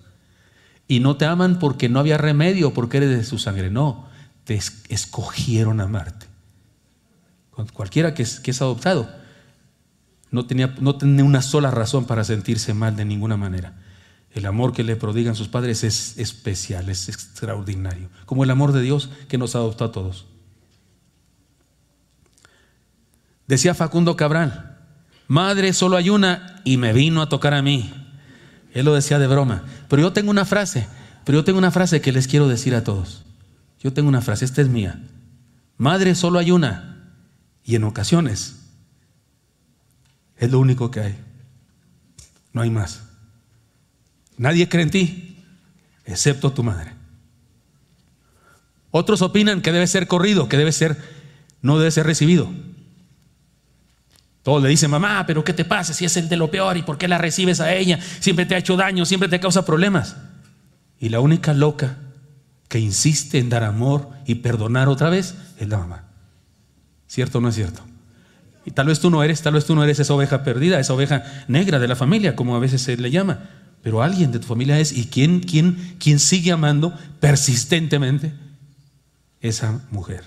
Speaker 1: Y no te aman porque no había remedio, porque eres de su sangre. No, te escogieron amarte. cualquiera que es, adoptado no tenía, no tenía una sola razón para sentirse mal de ninguna manera. El amor que le prodigan sus padres es especial, es extraordinario. Como el amor de Dios que nos adoptó a todos. Decía Facundo Cabral, madre solo hay una y me vino a tocar a mí. Él lo decía de broma. Pero yo tengo una frase, pero yo tengo una frase que les quiero decir a todos. Yo tengo una frase, esta es mía. Madre solo hay una y en ocasiones es lo único que hay. No hay más. Nadie cree en ti excepto tu madre. Otros opinan que debe ser corrido, que debe ser no debe ser recibido. Todos le dicen, mamá, pero ¿qué te pasa si es el de lo peor y por qué la recibes a ella? Siempre te ha hecho daño, siempre te causa problemas. Y la única loca que insiste en dar amor y perdonar otra vez es la mamá. ¿Cierto o no es cierto? Y tal vez tú no eres, tal vez tú no eres esa oveja perdida, esa oveja negra de la familia, como a veces se le llama. Pero alguien de tu familia es. ¿Y quién, quién, quién sigue amando persistentemente? Esa mujer.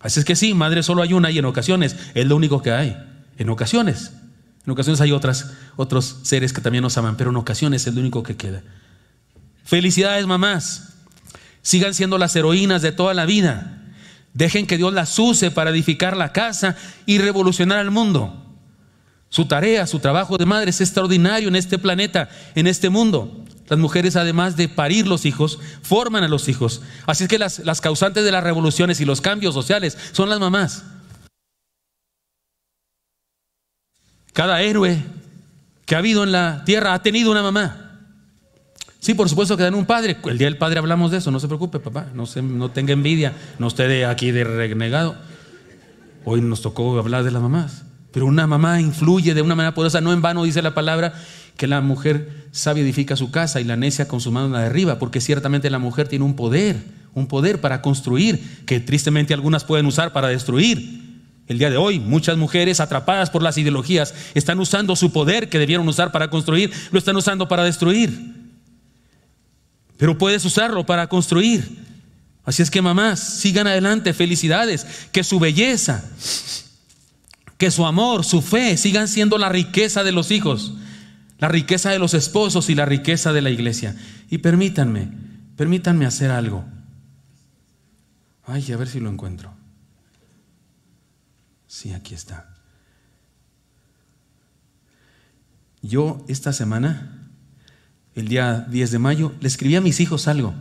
Speaker 1: Así es que sí, madre solo hay una y en ocasiones es lo único que hay. En ocasiones. En ocasiones hay otras, otros seres que también nos aman, pero en ocasiones es lo único que queda. Felicidades, mamás. Sigan siendo las heroínas de toda la vida. Dejen que Dios las use para edificar la casa y revolucionar al mundo. Su tarea, su trabajo de madre es extraordinario en este planeta, en este mundo. Las mujeres, además de parir los hijos, forman a los hijos. Así es que las, las causantes de las revoluciones y los cambios sociales son las mamás. Cada héroe que ha habido en la tierra ha tenido una mamá. Sí, por supuesto que dan un padre. El día del padre hablamos de eso, no se preocupe, papá. No, se, no tenga envidia, no esté aquí de renegado. Hoy nos tocó hablar de las mamás. Pero una mamá influye de una manera poderosa. No en vano dice la palabra que la mujer sabia edifica su casa y la necia con su mano la derriba, porque ciertamente la mujer tiene un poder, un poder para construir, que tristemente algunas pueden usar para destruir. El día de hoy, muchas mujeres atrapadas por las ideologías están usando su poder que debieron usar para construir, lo están usando para destruir. Pero puedes usarlo para construir. Así es que mamás, sigan adelante, felicidades, que su belleza, que su amor, su fe sigan siendo la riqueza de los hijos, la riqueza de los esposos y la riqueza de la iglesia. Y permítanme, permítanme hacer algo. Ay, a ver si lo encuentro. Sí, aquí está. Yo esta semana, el día 10 de mayo, le escribí a mis hijos algo.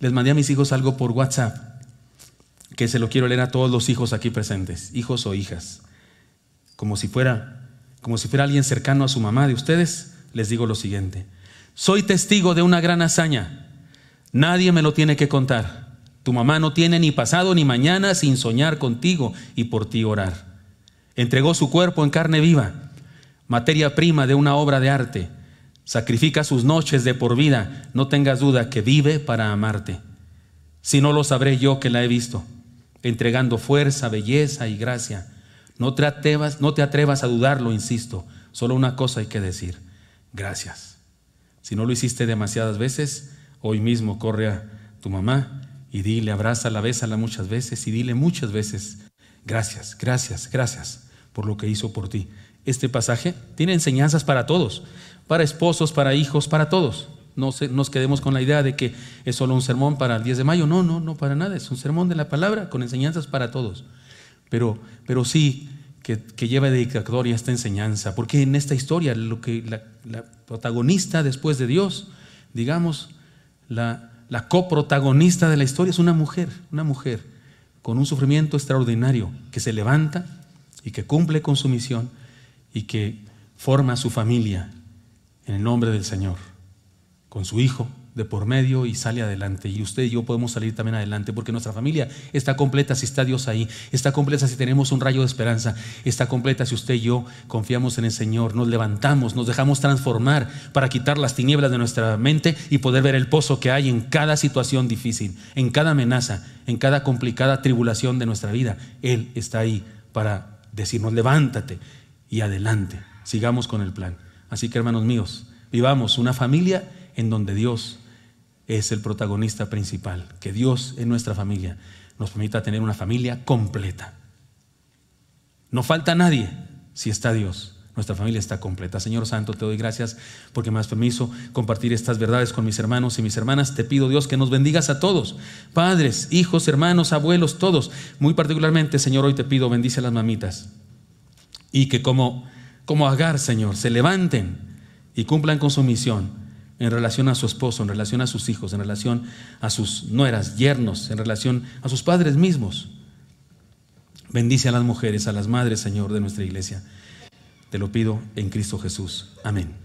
Speaker 1: Les mandé a mis hijos algo por WhatsApp, que se lo quiero leer a todos los hijos aquí presentes, hijos o hijas. Como si fuera, como si fuera alguien cercano a su mamá de ustedes, les digo lo siguiente. Soy testigo de una gran hazaña. Nadie me lo tiene que contar. Tu mamá no tiene ni pasado ni mañana sin soñar contigo y por ti orar. Entregó su cuerpo en carne viva, materia prima de una obra de arte. Sacrifica sus noches de por vida. No tengas duda que vive para amarte. Si no lo sabré yo que la he visto, entregando fuerza, belleza y gracia. No te atrevas, no te atrevas a dudarlo, insisto. Solo una cosa hay que decir. Gracias. Si no lo hiciste demasiadas veces, hoy mismo corre a tu mamá y dile, abrázala, bésala muchas veces y dile muchas veces, gracias, gracias, gracias por lo que hizo por ti. Este pasaje tiene enseñanzas para todos, para esposos, para hijos, para todos. No nos quedemos con la idea de que es solo un sermón para el 10 de mayo. No, no, no para nada. Es un sermón de la palabra con enseñanzas para todos. Pero, pero sí que, que lleva dedicatoria esta enseñanza. Porque en esta historia, lo que la protagonista después de Dios, digamos, la, la coprotagonista de la historia es una mujer, una mujer con un sufrimiento extraordinario, que se levanta y que cumple con su misión y que forma su familia en el nombre del Señor, con su hijo, de por medio y sale adelante. Y usted y yo podemos salir también adelante porque nuestra familia está completa si está Dios ahí, está completa si tenemos un rayo de esperanza, está completa si usted y yo confiamos en el Señor, nos levantamos, nos dejamos transformar para quitar las tinieblas de nuestra mente y poder ver el pozo que hay en cada situación difícil, en cada amenaza, en cada complicada tribulación de nuestra vida. Él está ahí para decirnos levántate y adelante, sigamos con el plan. Así que hermanos míos, vivamos una familia en donde Dios es el protagonista principal. Que Dios en nuestra familia nos permita tener una familia completa. No falta nadie si está Dios. Nuestra familia está completa. Señor Santo, te doy gracias porque me has permiso compartir estas verdades con mis hermanos y mis hermanas. Te pido, Dios, que nos bendigas a todos, padres, hijos, hermanos, abuelos, todos. Muy particularmente, Señor, hoy te pido, bendice a las mamitas. Y que como, como agar, Señor, se levanten y cumplan con su misión en relación a su esposo, en relación a sus hijos, en relación a sus nueras, yernos, en relación a sus padres mismos. Bendice a las mujeres, a las madres, Señor, de nuestra iglesia. Te lo pido en Cristo Jesús. Amén.